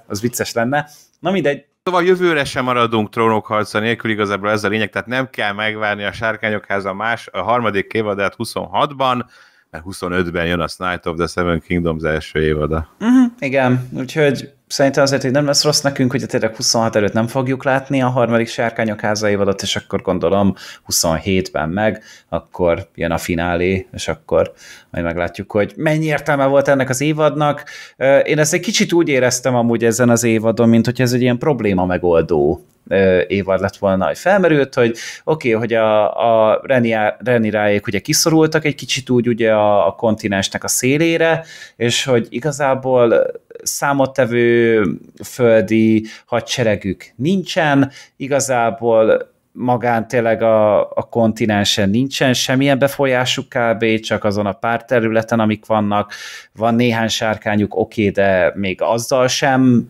az vicces lenne. Na mindegy, Szóval jövőre sem maradunk trónok harca nélkül, igazából ez a lényeg, tehát nem kell megvárni a Sárkányok háza más, a harmadik évadát 26-ban, mert 25-ben jön a Night of the Seven Kingdoms első évada. Uh-huh, igen, úgyhogy szerintem azért hogy nem lesz rossz nekünk, hogy a tényleg 26 előtt nem fogjuk látni a harmadik sárkányok házai és akkor gondolom 27-ben meg, akkor jön a finálé, és akkor majd meglátjuk, hogy mennyi értelme volt ennek az évadnak. Én ezt egy kicsit úgy éreztem amúgy ezen az évadon, mint hogy ez egy ilyen probléma megoldó évad lett volna, hogy felmerült, hogy oké, okay, hogy a, a Reni, Reni ráék ugye kiszorultak egy kicsit úgy ugye a, a kontinensnek a szélére, és hogy igazából számottevő földi hadseregük nincsen, igazából magán tényleg a, a kontinensen nincsen semmilyen befolyásuk kb, csak azon a pár területen, amik vannak, van néhány sárkányuk, oké, okay, de még azzal sem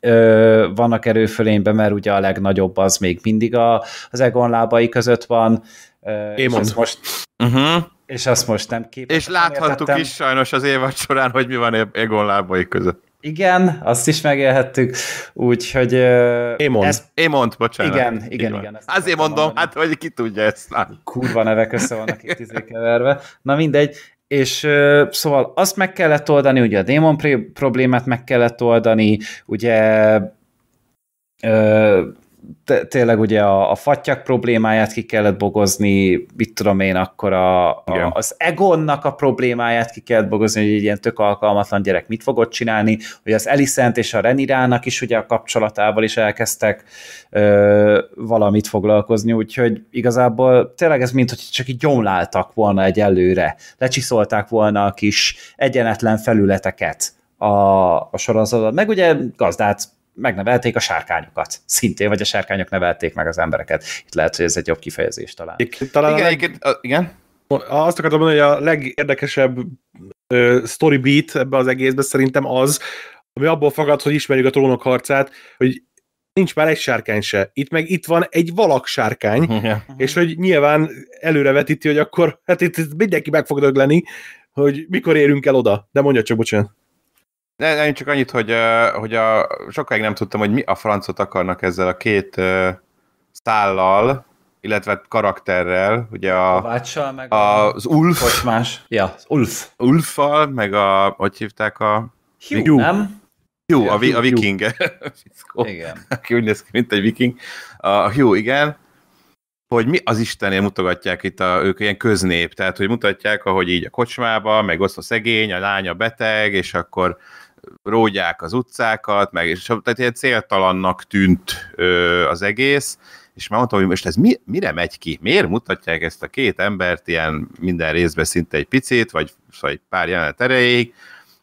ö, vannak erőfölényben, mert ugye a legnagyobb az még mindig a, az Egon lábai között van. Ö, Én és most, uh-huh. És azt most nem képes. És láthattuk is sajnos az évad során, hogy mi van Egon lábai között. Igen, azt is megélhettük, úgyhogy... Émond, ez... Émond, bocsánat. Igen, igen, igen. igen Azért mondom, mondani. hát hogy ki tudja ezt. látni. Kurva nevek össze vannak itt izékeverve. Na mindegy, és szóval azt meg kellett oldani, ugye a démon problémát meg kellett oldani, ugye ö, tényleg ugye a, a fattyak problémáját ki kellett bogozni, mit tudom én, akkor a, a, az Egonnak a problémáját ki kellett bogozni, hogy egy ilyen tök alkalmatlan gyerek mit fogott csinálni, hogy az Eliszent és a Renirának is ugye a kapcsolatával is elkezdtek ö, valamit foglalkozni, úgyhogy igazából tényleg ez mint, hogy csak így gyomláltak volna egy előre, lecsiszolták volna a kis egyenetlen felületeket a, a sorozatban, meg ugye gazdát megnevelték a sárkányokat. Szintén, vagy a sárkányok nevelték meg az embereket. Itt lehet, hogy ez egy jobb kifejezés talán. talán igen, leg... igen, igen. Azt akartam mondani, hogy a legérdekesebb story beat ebbe az egészben szerintem az, ami abból fakad, hogy ismerjük a trónok harcát, hogy nincs már egy sárkány se. Itt meg itt van egy valak sárkány, yeah. Mhm. és hogy nyilván előrevetíti, hogy akkor hát itt, itt mindenki meg fog dögleni, hogy mikor érünk el oda. De mondja csak, bocsánat. Ne, én csak annyit, hogy, hogy a, sokáig nem tudtam, hogy mi a francot akarnak ezzel a két szállal, illetve karakterrel, ugye a, Kovácssal, meg a, az Ulf. Kocsmás. Ja, az Ulf. Ulffal, meg a, hogy hívták a... Hugh, nem? Hugh, a, vi, a viking. igen. Aki úgy néz ki, mint egy viking. A Hugh, igen hogy mi az Istenél mutogatják itt a, ők ilyen köznép, tehát hogy mutatják, ahogy így a kocsmába, meg ott a szegény, a lánya beteg, és akkor rógyák az utcákat, meg, és tehát ilyen céltalannak tűnt ö, az egész, és már mondtam, hogy most ez mi, mire megy ki? Miért mutatják ezt a két embert ilyen minden részben szinte egy picit, vagy vagy pár jelenet erejéig,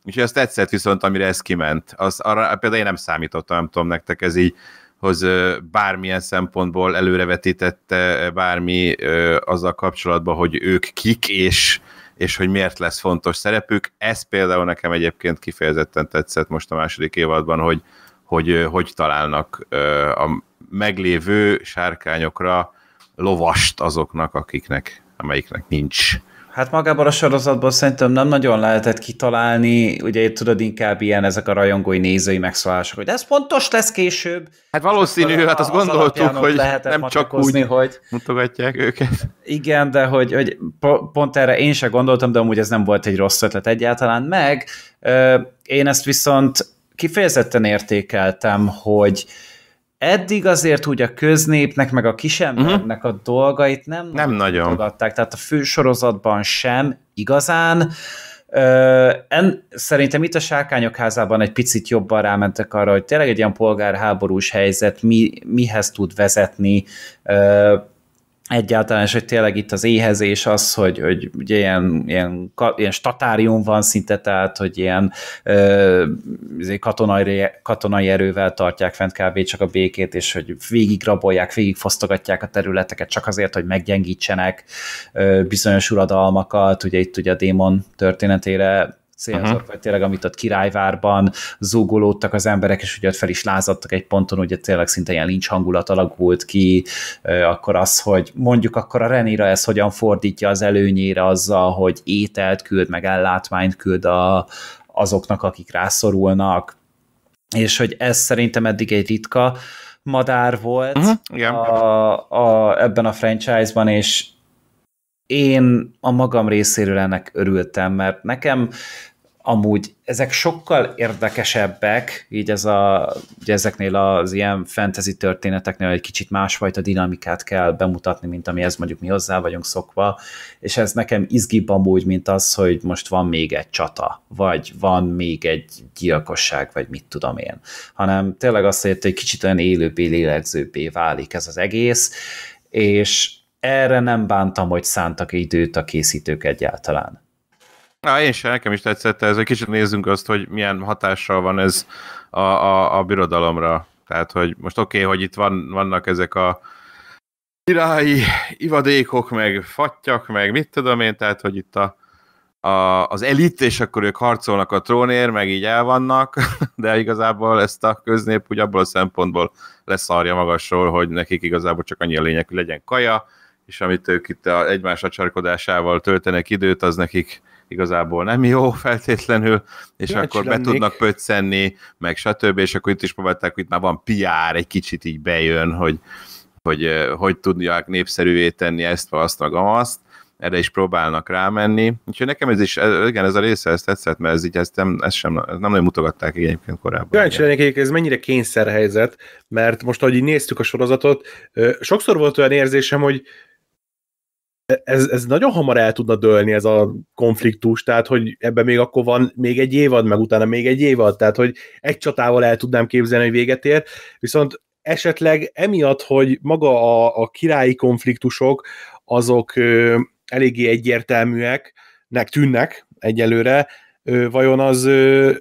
és azt tetszett viszont, amire ez kiment. Az, arra például én nem számítottam, nem tudom nektek, ez így hoz bármilyen szempontból előrevetítette bármi ö, azzal kapcsolatban, hogy ők kik, és és hogy miért lesz fontos szerepük. Ez például nekem egyébként kifejezetten tetszett most a második évadban, hogy hogy, hogy találnak a meglévő sárkányokra lovast azoknak, akiknek, amelyiknek nincs Hát magában a sorozatból szerintem nem nagyon lehetett kitalálni, ugye itt tudod inkább ilyen ezek a rajongói nézői megszólások, hogy ez pontos lesz később. Hát valószínű, a, hát azt gondoltuk, hogy nem csak úgy hogy... mutogatják őket. Igen, de hogy, hogy pont erre én sem gondoltam, de amúgy ez nem volt egy rossz ötlet egyáltalán. Meg én ezt viszont kifejezetten értékeltem, hogy eddig azért úgy a köznépnek, meg a kisembernek uh-huh. a dolgait nem, nem nagyon tagadták, tehát a fősorozatban sem igazán. Ö, en, szerintem itt a Sárkányok házában egy picit jobban rámentek arra, hogy tényleg egy ilyen polgárháborús helyzet mi, mihez tud vezetni, ö, egyáltalán, és hogy tényleg itt az éhezés az, hogy, hogy ugye ilyen, ilyen, ilyen statárium van szinte, tehát, hogy ilyen ö, izé katonai, katonai erővel tartják fent kb. csak a békét, és hogy végig rabolják, végig fosztogatják a területeket csak azért, hogy meggyengítsenek ö, bizonyos uradalmakat, ugye itt ugye a démon történetére célzott, uh-huh. vagy tényleg amit ott királyvárban zúgolódtak az emberek, és ugye ott fel is lázadtak egy ponton, ugye tényleg szinte ilyen lincs hangulat alakult ki, akkor az, hogy mondjuk akkor a Renira ez hogyan fordítja az előnyére azzal, hogy ételt küld, meg ellátmányt küld a, azoknak, akik rászorulnak, és hogy ez szerintem eddig egy ritka madár volt uh-huh, mhm, yeah. A, a, ebben a franchise-ban, és én a magam részéről ennek örültem, mert nekem amúgy ezek sokkal érdekesebbek, így ez a, ugye ezeknél az ilyen fantasy történeteknél egy kicsit másfajta dinamikát kell bemutatni, mint ami ez mondjuk mi hozzá vagyunk szokva, és ez nekem izgibb amúgy, mint az, hogy most van még egy csata, vagy van még egy gyilkosság, vagy mit tudom én, hanem tényleg azt hogy egy kicsit olyan élőbbé, lélegzőbbé válik ez az egész, és erre nem bántam, hogy szántak időt a készítők egyáltalán Na, én sem, nekem is tetszett ez, egy kicsit nézzünk azt, hogy milyen hatással van ez a, a, a birodalomra. Tehát, hogy most oké, okay, hogy itt van, vannak ezek a királyi ivadékok, meg fattyak, meg mit tudom én, tehát, hogy itt a, a, az elit, és akkor ők harcolnak a trónért, meg így vannak, de igazából ezt a köznép úgy abból a szempontból leszarja magasról, hogy nekik igazából csak annyi a lényeg, hogy legyen kaja, és amit ők itt a egymás acsarkodásával töltenek időt, az nekik igazából nem jó feltétlenül, és Kíváncsi akkor lennék. be tudnak pöccenni, meg stb., és akkor itt is próbálták, hogy itt már van PR, egy kicsit így bejön, hogy hogy, hogy tudják népszerűvé tenni ezt, vagy azt, meg azt, erre is próbálnak rámenni. Úgyhogy nekem ez is, igen, ez a része, ezt tetszett, mert ez így ezt nem, ezt sem, ezt nem nagyon mutogatták egyébként korábban. Kíváncsi lennék, ez mennyire kényszerhelyzet, mert most, ahogy így néztük a sorozatot, sokszor volt olyan érzésem, hogy ez, ez nagyon hamar el tudna dölni ez a konfliktus, tehát hogy ebben még akkor van még egy évad, meg utána még egy évad, tehát hogy egy csatával el tudnám képzelni, hogy véget ér, viszont esetleg emiatt, hogy maga a, a királyi konfliktusok azok ö, eléggé egyértelműek, nek tűnnek egyelőre, ö, vajon az ö,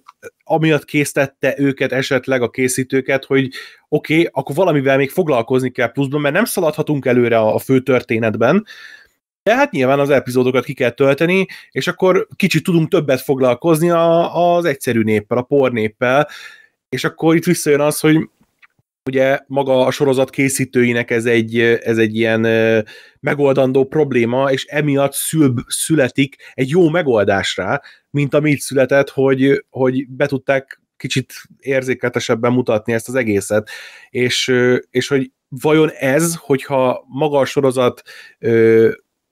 amiatt késztette őket esetleg a készítőket, hogy oké, okay, akkor valamivel még foglalkozni kell pluszban, mert nem szaladhatunk előre a, a fő történetben, de hát nyilván az epizódokat ki kell tölteni, és akkor kicsit tudunk többet foglalkozni a, az egyszerű néppel, a pornéppel, és akkor itt visszajön az, hogy ugye maga a sorozat készítőinek ez egy, ez egy ilyen megoldandó probléma, és emiatt szül, születik egy jó megoldásra, mint ami itt született, hogy, hogy be tudták kicsit érzéketesebben mutatni ezt az egészet, és, és hogy vajon ez, hogyha maga a sorozat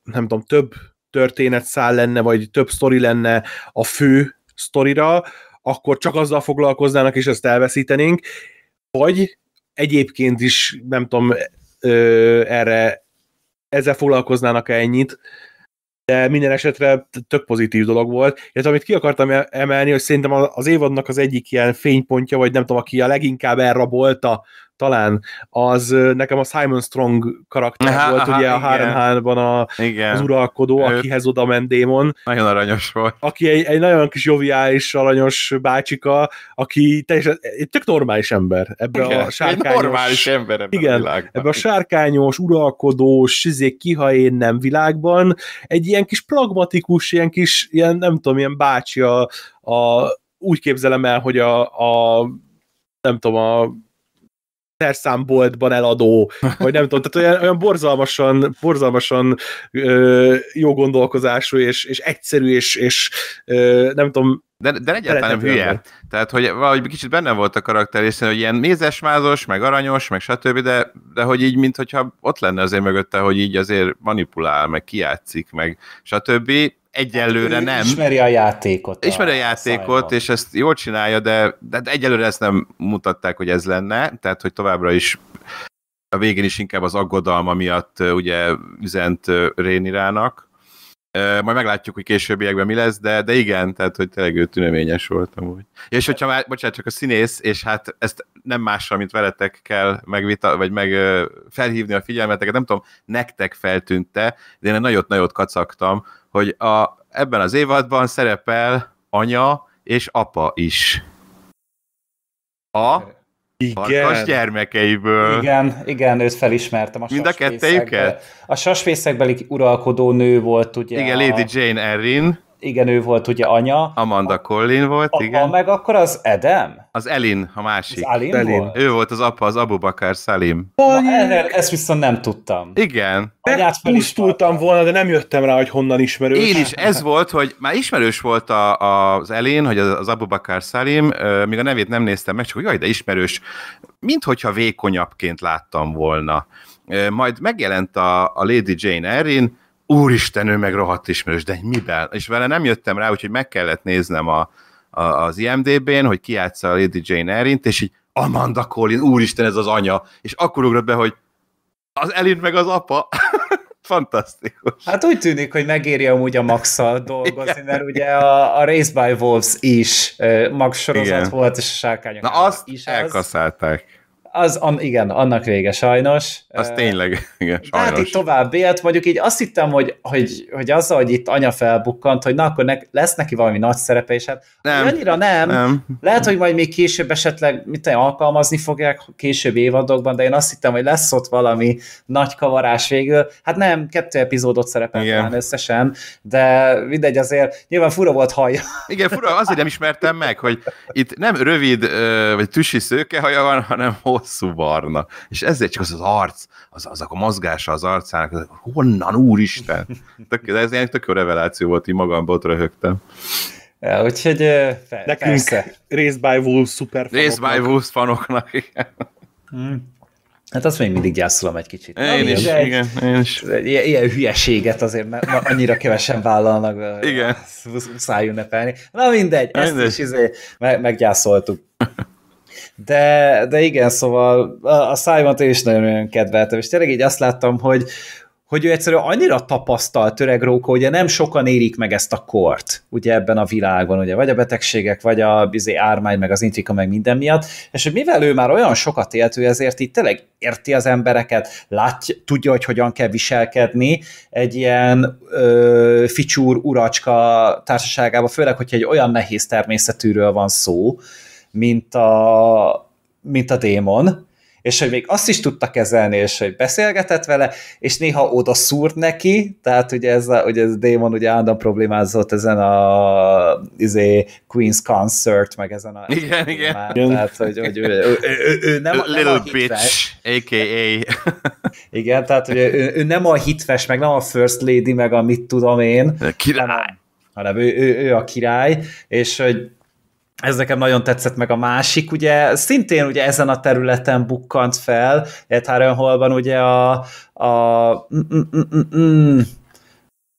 nem tudom, több történetszál lenne, vagy több sztori lenne a fő sztorira, akkor csak azzal foglalkoznának, és ezt elveszítenénk, vagy egyébként is, nem tudom, ö, erre ezzel foglalkoznának -e ennyit, de minden esetre tök pozitív dolog volt. Illetve amit ki akartam e-, emelni, hogy szerintem az évadnak az egyik ilyen fénypontja, vagy nem tudom, aki a leginkább elrabolta talán, az nekem a Simon Strong karakter aha, volt, aha, ugye aha, a Harrenhánban a, az uralkodó, ő... akihez oda ment démon. Nagyon aranyos volt. Aki egy, egy nagyon kis joviális, aranyos bácsika, aki teljesen, egy tök normális ember ebbe igen, a sárkányos... Egy normális ember ebben igen, a világban. ebbe a sárkányos, uralkodós, kiha én nem világban, egy ilyen kis pragmatikus, ilyen kis, ilyen nem tudom, ilyen bácsi a, a úgy képzelem el, hogy a, a nem tudom, a szerszámboltban eladó, vagy nem tudom, tehát olyan, olyan borzalmasan, borzalmasan ö, jó gondolkozású, és, és egyszerű, és, és ö, nem tudom, de, de egyáltalán nem hülye. Ember. Tehát, hogy valahogy kicsit benne volt a karakter, hiszen, hogy ilyen mézesmázos, meg aranyos, meg stb., de, de hogy így, mintha ott lenne azért mögötte, hogy így azért manipulál, meg kiátszik, meg stb., egyelőre hát, nem. Ismeri a játékot. A Ismeri a játékot, szájban. és ezt jól csinálja, de, de hát egyelőre ezt nem mutatták, hogy ez lenne, tehát hogy továbbra is a végén is inkább az aggodalma miatt ugye üzent Rénirának. Majd meglátjuk, hogy későbbiekben mi lesz, de, de igen, tehát hogy tényleg ő tüneményes voltam. Úgy. És hogyha már, bocsánat, csak a színész, és hát ezt nem másra, mint veletek kell megvita, vagy meg felhívni a figyelmeteket, nem tudom, nektek feltűnte, de én nagyot-nagyot kacagtam, hogy a, ebben az évadban szerepel anya és apa is. A igen. gyermekeiből. Igen, igen, őt felismertem. A Mind a kettejüket? A sasfészekbeli uralkodó nő volt, ugye. Igen, Lady a... Jane Erin igen, ő volt ugye anya. Amanda a, Collin volt, a, igen. A, meg akkor az Edem? Az Elin, a másik. Az Elin, Elin. Volt? Ő volt az apa, az Abu Bakar Salim. Na, erre, ezt viszont nem tudtam. Igen. pusztultam volna, de nem jöttem rá, hogy honnan ismerős. Én is, ez volt, hogy már ismerős volt a, a, az Elin, hogy az, az Abu Bakar Salim, még a nevét nem néztem meg, csak hogy jaj, de ismerős. Mint hogyha vékonyabbként láttam volna. majd megjelent a, a Lady Jane Erin, úristen, ő meg rohadt ismerős, de miben? És vele nem jöttem rá, úgyhogy meg kellett néznem a, a, az IMDB-n, hogy kiátsza a Lady Jane Erint, és így Amanda Collins, úristen, ez az anya, és akkor ugrott be, hogy az Elint meg az apa. Fantasztikus. Hát úgy tűnik, hogy megéri amúgy a max dolgozni, Igen. mert ugye a, a Race by Wolves is Max sorozat Igen. volt, és a sárkányok Na azt is elkaszálták. Az. Az, an, igen, annak vége sajnos. Az uh, tényleg, igen, sajnos. Hát itt tovább élt, mondjuk így azt hittem, hogy, hogy, hogy az hogy itt anya felbukkant, hogy na akkor ne, lesz neki valami nagy szerepe, és hát nem, annyira nem. nem. Lehet, hogy majd még később esetleg mit tudom, alkalmazni fogják később évadokban, de én azt hittem, hogy lesz ott valami nagy kavarás végül. Hát nem, kettő epizódot szerepelt már összesen, de mindegy, azért nyilván fura volt hallja. Igen, fura, azért nem ismertem meg, hogy itt nem rövid vagy tüsi szőkehaja van, hanem hosszú hosszú barna. És ezért csak az az arc, az, az a mozgása az arcának, az, honnan, úristen! Tök, ez ilyen tök jó reveláció volt, így ott röhögtem. Ja, úgyhogy fe, Nekünk persze. Race by Wolves szuper Race by Wolves fanoknak, igen. Hmm. Hát azt még mindig gyászolom egy kicsit. Én, Na, is, is, igen, én is. ilyen, ilyen hülyeséget azért, mert annyira kevesen vállalnak. igen. Muszáj ünnepelni. Na mindegy, mindegy. is izé, meg, meggyászoltuk. De, de igen, szóval a, a Simon-t én is nagyon-nagyon kedveltem, és tényleg így azt láttam, hogy, hogy ő egyszerűen annyira tapasztalt öreg róka, ugye nem sokan érik meg ezt a kort, ugye ebben a világban, ugye vagy a betegségek, vagy a bizé ármány, meg az intrika, meg minden miatt, és hogy mivel ő már olyan sokat élt, ő ezért itt tényleg érti az embereket, látja, tudja, hogy hogyan kell viselkedni egy ilyen ö, ficsúr, uracska társaságában, főleg, hogyha egy olyan nehéz természetűről van szó, mint a, mint a démon, és hogy még azt is tudta kezelni, és hogy beszélgetett vele, és néha oda szúrt neki, tehát ugye ez a, ugye ez a démon ugye állandóan problémázott ezen a izé, Queen's Concert, meg ezen a... Igen, igen. Tehát, hogy, hogy ő, ő, ő, ő, nem, a, Little nem a bitch, a.k.a. Igen, tehát hogy ő, ő, nem a hitves, meg nem a first lady, meg a mit tudom én. a Király. Hanem, hanem ő, ő, ő a király, és hogy ez nekem nagyon tetszett meg a másik, ugye szintén ugye ezen a területen bukkant fel, Ed Harrenholban hát ugye a, a mm mm, mm, mm, mm,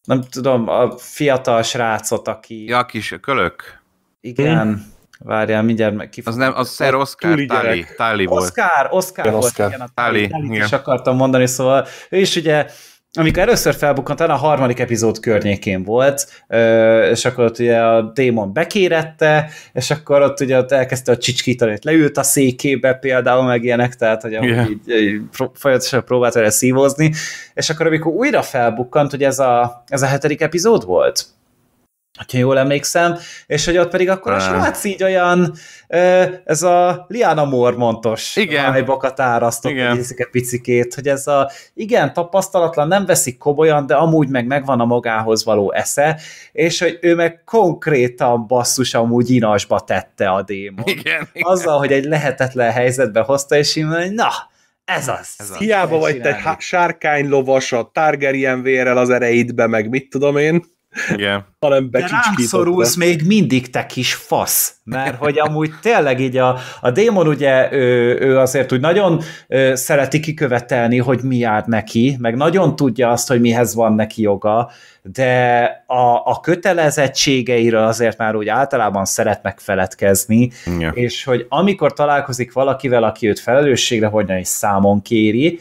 nem tudom, a fiatal srácot, aki... Ja, a kis kölök. Igen. Hmm. Várjál, mindjárt meg kifog... Az nem, az Sir Oscar Tali, Tali volt. Oscar, Oscar, Oscar. volt, igen, a Tali, Tali, igen. is akartam mondani, szóval ő is ugye amikor először felbukkant, a harmadik epizód környékén volt, és akkor ott ugye a démon bekérette, és akkor ott ugye ott elkezdte a csicskítani, leült a székébe például, meg ilyenek, tehát hogy yeah. így, így folyamatosan próbált vele szívózni, és akkor amikor újra felbukkant, hogy ez a, ez a hetedik epizód volt, ha jól emlékszem, és hogy ott pedig akkor a srác így olyan, ez a Liana Mormontos hajbokat árasztott egy picikét, hogy ez a, igen, tapasztalatlan, nem veszik komolyan, de amúgy meg megvan a magához való esze, és hogy ő meg konkrétan basszus amúgy inasba tette a démon. Igen, igen. Azzal, hogy egy lehetetlen helyzetbe hozta, és így mondja, na, ez az. Ez az. Hiába vagy te egy sárkány lovas a Targaryen vérrel az ereidbe, meg mit tudom én igen. hanem De még mindig, te kis fasz, mert hogy amúgy tényleg így a, a démon ugye ő, ő azért úgy nagyon ő, szereti kikövetelni, hogy mi jár neki, meg nagyon tudja azt, hogy mihez van neki joga, de a, a kötelezettségeiről azért már úgy általában szeret megfeledkezni, Igen. és hogy amikor találkozik valakivel, aki őt felelősségre hogyan is számon kéri,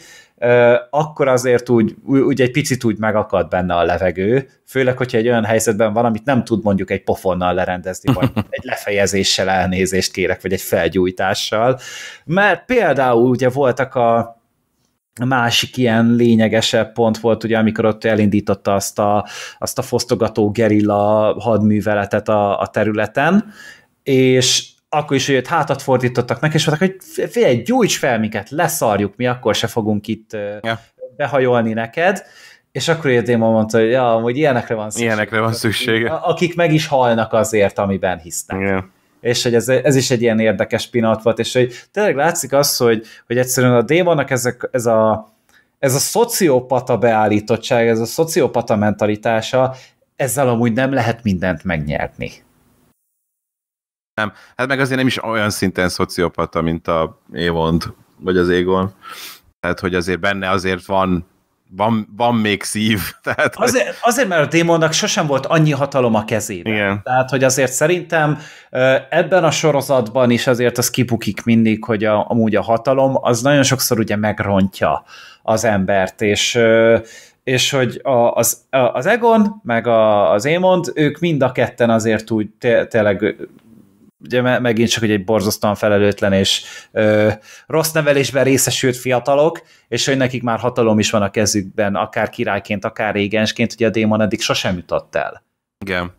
akkor azért úgy, úgy egy picit úgy megakad benne a levegő, főleg, hogyha egy olyan helyzetben van, amit nem tud mondjuk egy pofonnal lerendezni, vagy egy lefejezéssel elnézést kérek, vagy egy felgyújtással, mert például ugye voltak a a másik ilyen lényegesebb pont volt, ugye, amikor ott elindította azt a, azt a fosztogató gerilla hadműveletet a, a területen, és akkor is, hogy őt hátat fordítottak neki, és mondták, hogy figyelj, gyújts fel minket, leszarjuk, mi akkor se fogunk itt ja. behajolni neked. És akkor egy démon mondta, hogy ja, amúgy ilyenekre van szüksége. Ilyenekre van szüksége. Akik meg is halnak azért, amiben hisznek. Igen. És hogy ez, ez is egy ilyen érdekes pillanat volt, és hogy tényleg látszik az, hogy, hogy egyszerűen a démonnak a ez a ez a szociopata beállítottság, ez a szociopata mentalitása, ezzel amúgy nem lehet mindent megnyerni. Nem, hát meg azért nem is olyan szinten szociopata, mint a Évond, vagy az Égon. Tehát, hogy azért benne azért van van, van még szív. Tehát, azért, hogy... azért, mert a démonnak sosem volt annyi hatalom a kezében. Igen. Tehát, hogy azért szerintem ebben a sorozatban is azért az kipukik mindig, hogy a, amúgy a hatalom az nagyon sokszor ugye megrontja az embert, és és hogy a, az, az Egon, meg a, az Émond, ők mind a ketten azért úgy tényleg ugye megint csak hogy egy borzasztóan felelőtlen és ö, rossz nevelésben részesült fiatalok, és hogy nekik már hatalom is van a kezükben, akár királyként, akár régensként, ugye a démon eddig sosem jutott el. Igen.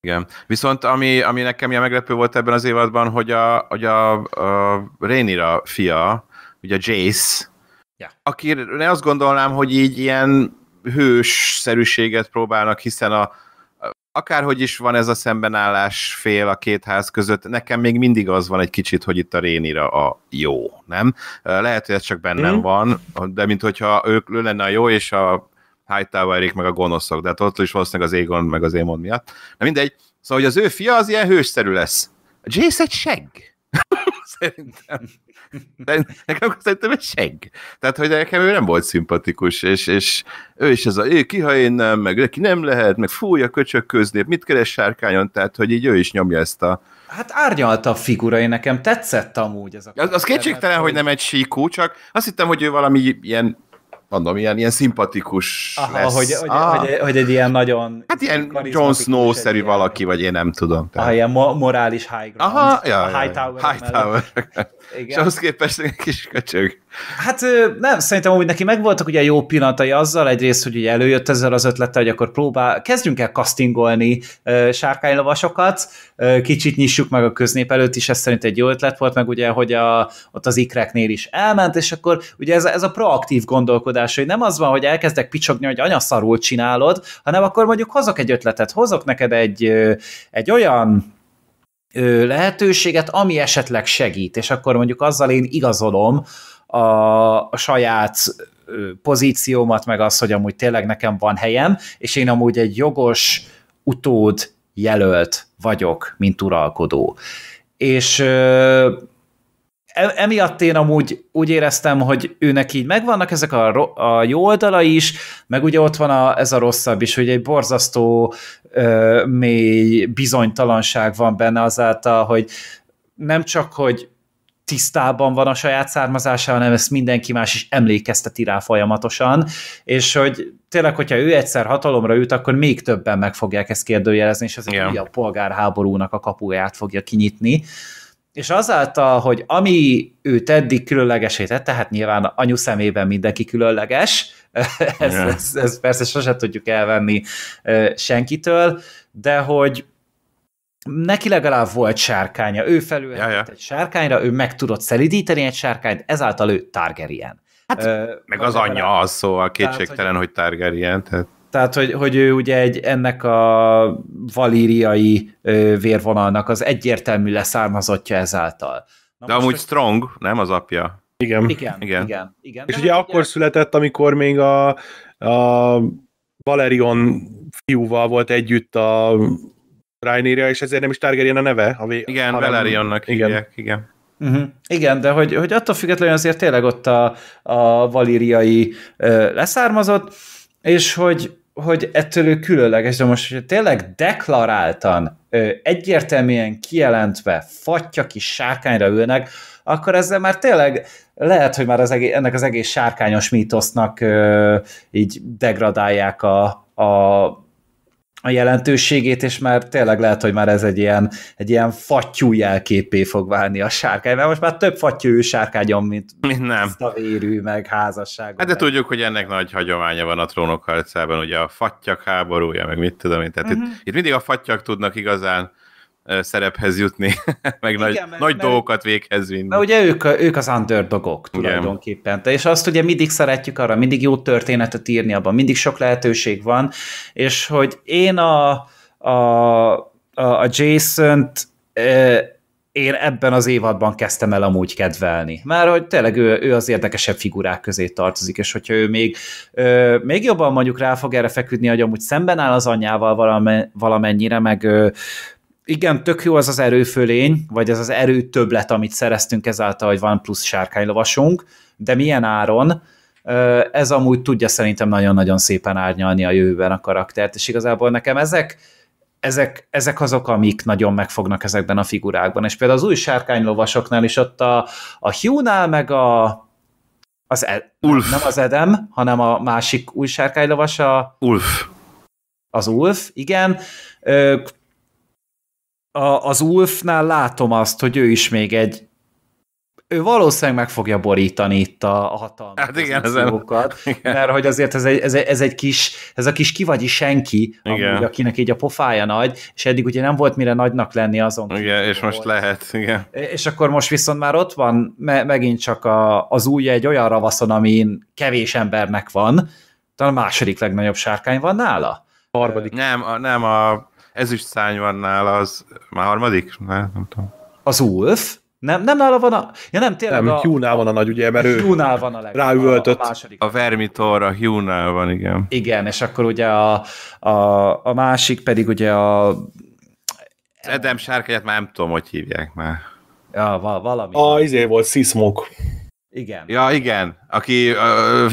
Igen. Viszont ami, ami nekem ilyen meglepő volt ebben az évadban, hogy a, hogy a, a Rainira fia, ugye a Jace, yeah. akire azt gondolnám, hogy így ilyen hős szerűséget próbálnak, hiszen a, akárhogy is van ez a szembenállás fél a két ház között, nekem még mindig az van egy kicsit, hogy itt a Rénira a jó, nem? Lehet, hogy ez csak bennem mm. van, de mint hogyha ők ő lenne a jó, és a Hightowerék meg a gonoszok, de hát ott is valószínűleg az Égon meg az Émon miatt. Na mindegy, szóval hogy az ő fia az ilyen hősszerű lesz. Jace egy segg. Szerintem. De nekem szerintem egy senk. Tehát, hogy nekem ő nem volt szimpatikus, és, és ő is ez a, ő ki, ha én nem, meg neki nem lehet, meg fúj a köcsök közni, mit keres sárkányon, tehát, hogy így ő is nyomja ezt a... Hát árnyalta a figura, én nekem tetszett amúgy ez a... Az, az kétségtelen, hogy nem egy síkú, csak azt hittem, hogy ő valami ilyen mondom, ilyen, ilyen szimpatikus Aha, lesz. Hogy, hogy, ah. hogy, hogy, egy ilyen nagyon... Hát ilyen Jon Snow-szerű ilyen, valaki, vagy én nem tudom. Tehát. Ah, ilyen mo- morális high ground. Aha, ja, a high tower. High tower. Igen. És ahhoz képest egy kis köcsög. Hát nem, szerintem hogy neki megvoltak ugye jó pillanatai azzal, egyrészt, hogy ugye előjött ezzel az ötlettel, hogy akkor próbál, kezdjünk el castingolni uh, sárkánylovasokat, kicsit nyissuk meg a köznép előtt is, ez szerint egy jó ötlet volt, meg ugye, hogy a, ott az ikreknél is elment, és akkor ugye ez, ez a proaktív gondolkodás megoldás, hogy nem az van, hogy elkezdek picsogni, hogy anyaszarul csinálod, hanem akkor mondjuk hozok egy ötletet, hozok neked egy, egy olyan lehetőséget, ami esetleg segít, és akkor mondjuk azzal én igazolom a, a saját pozíciómat, meg az, hogy amúgy tényleg nekem van helyem, és én amúgy egy jogos utód jelölt vagyok, mint uralkodó. És E-, emiatt én amúgy úgy éreztem, hogy őnek így megvannak ezek a, a jó oldala is, meg ugye ott van a, ez a rosszabb is, hogy egy borzasztó ö, mély bizonytalanság van benne azáltal, hogy nem csak, hogy tisztában van a saját származásával, hanem ezt mindenki más is emlékezteti rá folyamatosan, és hogy tényleg, hogyha ő egyszer hatalomra jut, akkor még többen meg fogják ezt kérdőjelezni, és azért yeah. a polgárháborúnak a kapuját fogja kinyitni. Uh, és azáltal, hogy ami őt eddig különlegesé tette, tehát nyilván anyu szemében mindenki különleges, ezt, ez, ez persze sose tudjuk elvenni senkitől, de hogy neki legalább volt sárkánya, ő felül ja, ja. egy sárkányra, ő meg tudott szelidíteni egy sárkányt, ezáltal ő Targaryen. Hát, uh, meg az anyja az, szóval kétségtelen, tehát, hogy, hogy Targaryen. Tehát... Tehát, hogy, hogy ő ugye egy, ennek a valíriai ö, vérvonalnak az egyértelmű leszármazottja ezáltal. Na De amúgy Strong, nem az apja? Igen. Igen, igen. igen, igen. És ugye igen. Hát akkor született, amikor még a, a Valerion fiúval volt együtt a Rhaenyra, és ezért nem is Targaryen a neve. A vé- igen, a Valerionnak igen. hívják, igen. Uh-huh. Igen, de hogy, hogy attól függetlenül azért tényleg ott a, a valíriai ö, leszármazott, és hogy hogy ettől ő különleges, de most, hogy tényleg deklaráltan, egyértelműen kijelentve, fatja ki sárkányra ülnek, akkor ezzel már tényleg lehet, hogy már az egész, ennek az egész sárkányos mítosznak így degradálják a, a a jelentőségét, és már tényleg lehet, hogy már ez egy ilyen, egy ilyen fattyú jelképé fog válni a sárkány, mert most már több fattyú ő sárkányon, mint nem. a vérű, meg házasság. Hát de tudjuk, hogy ennek nagy hagyománya van a trónok harcában, ugye a fattyak háborúja, meg mit tudom én, tehát uh-huh. itt, mhm. itt mindig a fattyak tudnak igazán szerephez jutni, meg Igen, nagy, mert, nagy mert, dolgokat véghez vinni. Na ugye ők, ők az underdogok tulajdonképpen, Igen. és azt ugye mindig szeretjük arra, mindig jó történetet írni abban, mindig sok lehetőség van, és hogy én a, a, a Jason-t én ebben az évadban kezdtem el amúgy kedvelni. Már hogy tényleg ő, ő az érdekesebb figurák közé tartozik, és hogyha ő még, ö, még jobban mondjuk rá fog erre feküdni, hogy amúgy szemben áll az anyjával valamennyire, meg ö, igen, tök jó az az erőfölény, vagy az az erő többlet, amit szereztünk ezáltal, hogy van plusz sárkánylovasunk, de milyen áron, ez amúgy tudja szerintem nagyon-nagyon szépen árnyalni a jövőben a karaktert, és igazából nekem ezek, ezek, ezek azok, amik nagyon megfognak ezekben a figurákban, és például az új sárkánylovasoknál is ott a, a Hugh-nál, meg a az e, Ulf. nem az Edem, hanem a másik új sárkánylovas, a Ulf. Az Ulf, igen a, az Ulfnál látom azt, hogy ő is még egy ő valószínűleg meg fogja borítani itt a, hatalmat. Hát igen, ezen, igen. mert hogy azért ez egy, ez, egy, ez egy kis, ez a kis kivagyi senki, igen. amúgy, akinek így a pofája nagy, és eddig ugye nem volt mire nagynak lenni azon. Igen, és volt. most lehet, igen. És akkor most viszont már ott van me, megint csak a, az új egy olyan ravaszon, amin kevés embernek van, talán a második legnagyobb sárkány van nála. Harmadik. Nem, a, nem a ezüst szány van nála, az már harmadik? Ne, nem tudom. Az Ulf? Nem, nem nála van a... Ja nem, tényleg nem, a... Hugh-nál van a nagy, ugye, mert ő Hugh-nál van a ráüvöltött. A, a, a Vermitor a Hugh-nál van, igen. Igen, és akkor ugye a, a, a másik pedig ugye a... Edem sárkányát már nem tudom, hogy hívják már. Ja, val- valami. A izé volt, Sismok. Igen. Ja, igen, aki ö,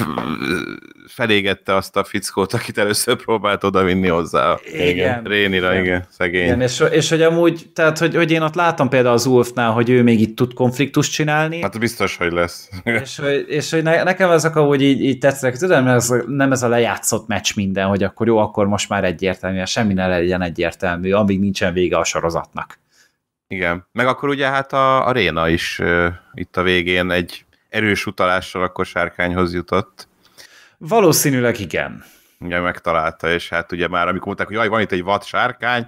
felégette azt a fickót, akit először próbált odavinni hozzá. Igen. Rénira, igen, igen szegény. Igen, és, és hogy amúgy, tehát, hogy, hogy én ott látom például az Ulfnál, hogy ő még itt tud konfliktust csinálni. Hát biztos, hogy lesz. és, hogy, és hogy ne, nekem ezek ahogy így, így tetszenek, tudom, nem ez, nem ez a lejátszott meccs minden, hogy akkor jó, akkor most már egyértelmű, semmi ne legyen egyértelmű, amíg nincsen vége a sorozatnak. Igen, meg akkor ugye hát a, a Réna is uh, itt a végén egy erős utalással akkor sárkányhoz jutott. Valószínűleg igen. Ugye megtalálta, és hát ugye már amikor mondták, hogy jaj, van itt egy vad sárkány,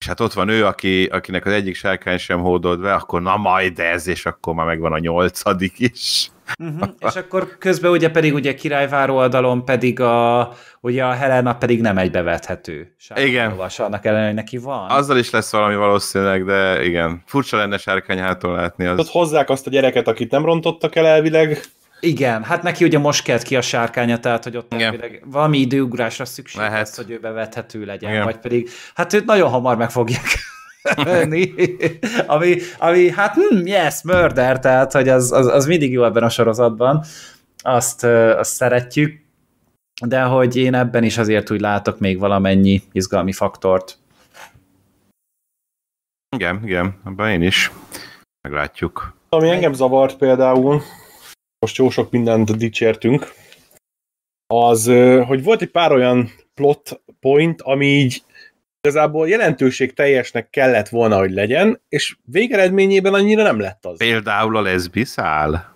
és hát ott van ő, aki, akinek az egyik sárkány sem hódolt be, akkor na majd ez, és akkor már megvan a nyolcadik is. Uh-huh. és akkor közben ugye pedig ugye királyváró oldalon pedig a, ugye a Helena pedig nem egybevethető. Sárkány igen. Olvas, annak ellen, hogy neki van. Azzal is lesz valami valószínűleg, de igen. Furcsa lenne sárkány hátul látni. Az... Ott hozzák azt a gyereket, akit nem rontottak el elvileg, igen, hát neki ugye most kelt ki a sárkánya, tehát hogy ott valami időugrásra szükség Lehet. lesz, hogy ő bevethető legyen, Igen. vagy pedig, hát őt nagyon hamar megfogják venni, ami, ami hát hmm, yes, murder, tehát hogy az, az, az mindig jó ebben a sorozatban, azt, azt szeretjük, de hogy én ebben is azért úgy látok még valamennyi izgalmi faktort. Igen, igen, ebben én is. Meglátjuk. Ami engem zavart például, most jó sok mindent dicsértünk, az, hogy volt egy pár olyan plot point, ami így igazából jelentőség teljesnek kellett volna, hogy legyen, és végeredményében annyira nem lett az. Például a leszbiszál.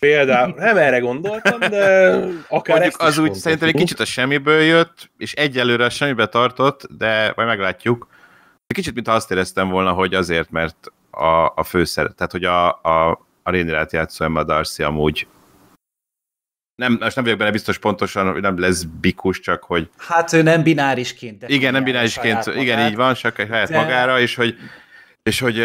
Például, nem erre gondoltam, de akár Mondjuk az úgy szerintem egy kicsit a semmiből jött, és egyelőre a semmibe tartott, de majd meglátjuk. Kicsit, mint azt éreztem volna, hogy azért, mert a, a főszer, tehát hogy a, a a arénirát játszó Emma Darcy amúgy nem, most nem vagyok benne biztos pontosan, hogy nem bikus csak hogy... Hát ő nem binárisként. Igen, nem binárisként, igen, magát, így van, csak saját de... magára, és hogy és hogy,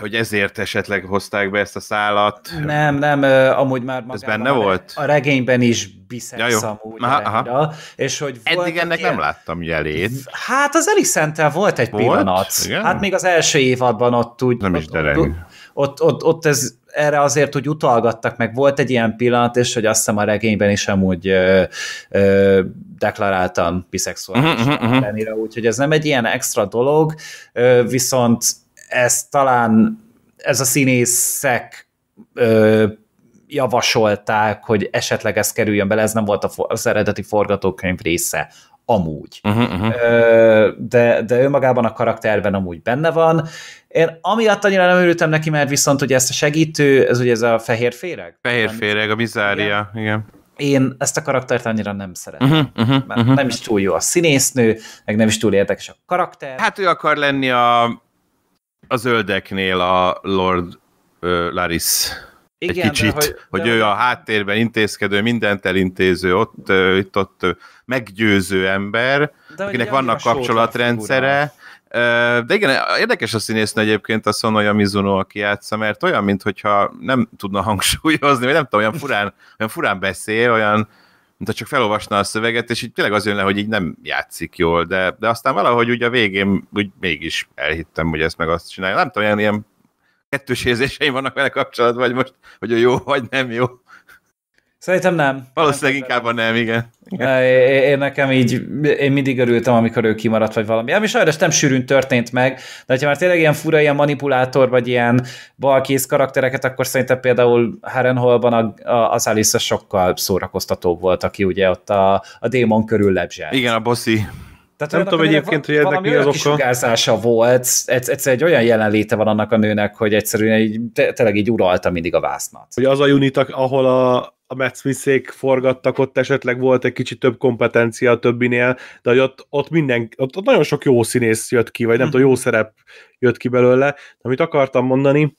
hogy ezért esetleg hozták be ezt a szálat? Nem, nem, amúgy már magában Ez benne volt? A regényben is biszex ja, jó. amúgy. Aha, aha. És hogy volt Eddig ennek ilyen... nem láttam jelét. Hát az Eric Szentel volt egy volt? pillanat. Igen? Hát még az első évadban ott úgy... Nem ott, is dereng. Ott, ott, ott, ott ez erre azért hogy utalgattak, meg volt egy ilyen pillanat, és hogy azt hiszem a regényben is amúgy ö, ö, deklaráltam biszexuális uh-huh, uh-huh. ellenére, úgyhogy ez nem egy ilyen extra dolog, ö, viszont ez talán ez a színészek ö, javasolták, hogy esetleg ez kerüljön bele, ez nem volt az eredeti forgatókönyv része amúgy. Uh-huh, uh-huh. De, de ő magában a karakterben amúgy benne van. Én amiatt annyira nem örültem neki, mert viszont ugye ezt a segítő, ez ugye ez a fehér féreg? Fehér féreg, a bizária, igen. igen. Én ezt a karaktert annyira nem szeretem. Uh-huh, uh-huh, mert uh-huh. nem is túl jó a színésznő, meg nem is túl érdekes a karakter. Hát ő akar lenni a, a zöldeknél a Lord uh, Laris. Igen, egy kicsit, de, hogy, de hogy de ő a háttérben intézkedő, mindent elintéző, ott, itt ott meggyőző ember, de akinek vannak kapcsolatrendszere, de igen, érdekes a színésznő egyébként a Sonoya Mizuno, aki játsza, mert olyan, mintha nem tudna hangsúlyozni, vagy nem tudom, olyan furán, olyan furán beszél, olyan, mintha csak felolvasna a szöveget, és így tényleg az jön le, hogy így nem játszik jól, de, de aztán valahogy ugye a végén úgy mégis elhittem, hogy ezt meg azt csinálja. Nem tudom, ilyen, ilyen kettős érzéseim vannak vele kapcsolatban, vagy most, hogy jó vagy nem jó. Szerintem nem. Valószínűleg nem, inkább a nem, igen. igen. Én, én nekem így, én mindig örültem, amikor ő kimaradt, vagy valami. Ami sajnos nem sűrűn történt meg, de ha már tényleg ilyen fura, ilyen manipulátor, vagy ilyen balkész karaktereket, akkor szerintem például Harrenholban a, a, az Alice sokkal szórakoztatóbb volt, aki ugye ott a, a démon körül lebzselt. Igen, a bossi. Tehát nem tudom egyébként, hogy ennek mi az oka. volt, egyszer egy olyan jelenléte van annak a nőnek, hogy egyszerűen így, tényleg így uralta mindig a vásznat. Hogy az a unit, ahol a, a Matt smith forgattak, ott esetleg volt egy kicsit több kompetencia a többinél, de hogy ott, ott, minden, ott, ott nagyon sok jó színész jött ki, vagy nem mhm. tudom, jó szerep jött ki belőle. De Amit akartam mondani,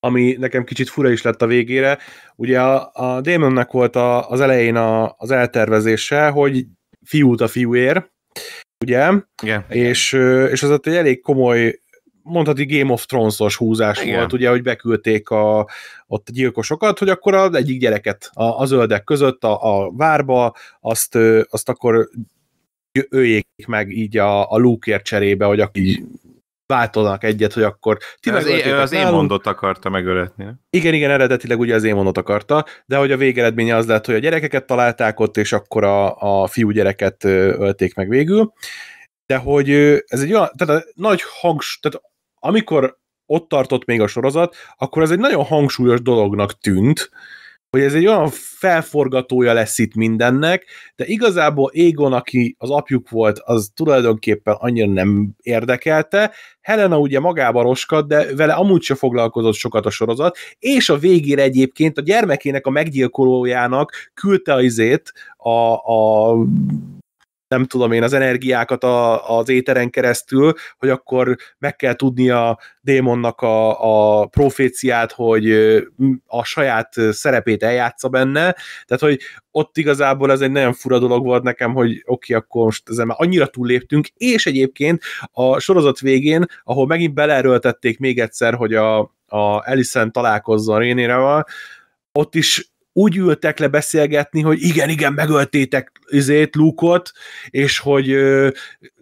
ami nekem kicsit fura is lett a végére, ugye a, a Damonnek volt a, az elején a, az eltervezése, hogy fiút a fiúért, ugye? Igen. És, és az egy elég komoly mondhatni Game of Thrones-os húzás Igen. volt, ugye, hogy beküldték a, ott a gyilkosokat, hogy akkor az egyik gyereket a, a zöldek között a, a várba, azt, azt akkor öljék meg így a, a Luke-ért cserébe, hogy aki váltanak egyet, hogy akkor ti az, én, az én mondot akarta megöletni. Igen, igen, eredetileg ugye az én mondot akarta, de hogy a végeredménye az lett, hogy a gyerekeket találták ott, és akkor a, a fiú gyereket ölték meg végül, de hogy ez egy olyan, tehát nagy hangs, tehát amikor ott tartott még a sorozat, akkor ez egy nagyon hangsúlyos dolognak tűnt, hogy ez egy olyan felforgatója lesz itt mindennek, de igazából Égon, aki az apjuk volt, az tulajdonképpen annyira nem érdekelte. Helena ugye magába roskad, de vele amúgy se foglalkozott sokat a sorozat, és a végére egyébként a gyermekének a meggyilkolójának küldte a izét, a, a nem tudom én, az energiákat a, az éteren keresztül, hogy akkor meg kell tudnia démonnak a, a proféciát, hogy a saját szerepét eljátsza benne, tehát hogy ott igazából ez egy nagyon fura dolog volt nekem, hogy oké, okay, akkor most ezen már annyira túlléptünk, és egyébként a sorozat végén, ahol megint beleerőltették még egyszer, hogy a, a Alison találkozzon Rénérevel, ott is úgy ültek le beszélgetni, hogy igen, igen, megöltétek izét, Lúkot, és hogy ö,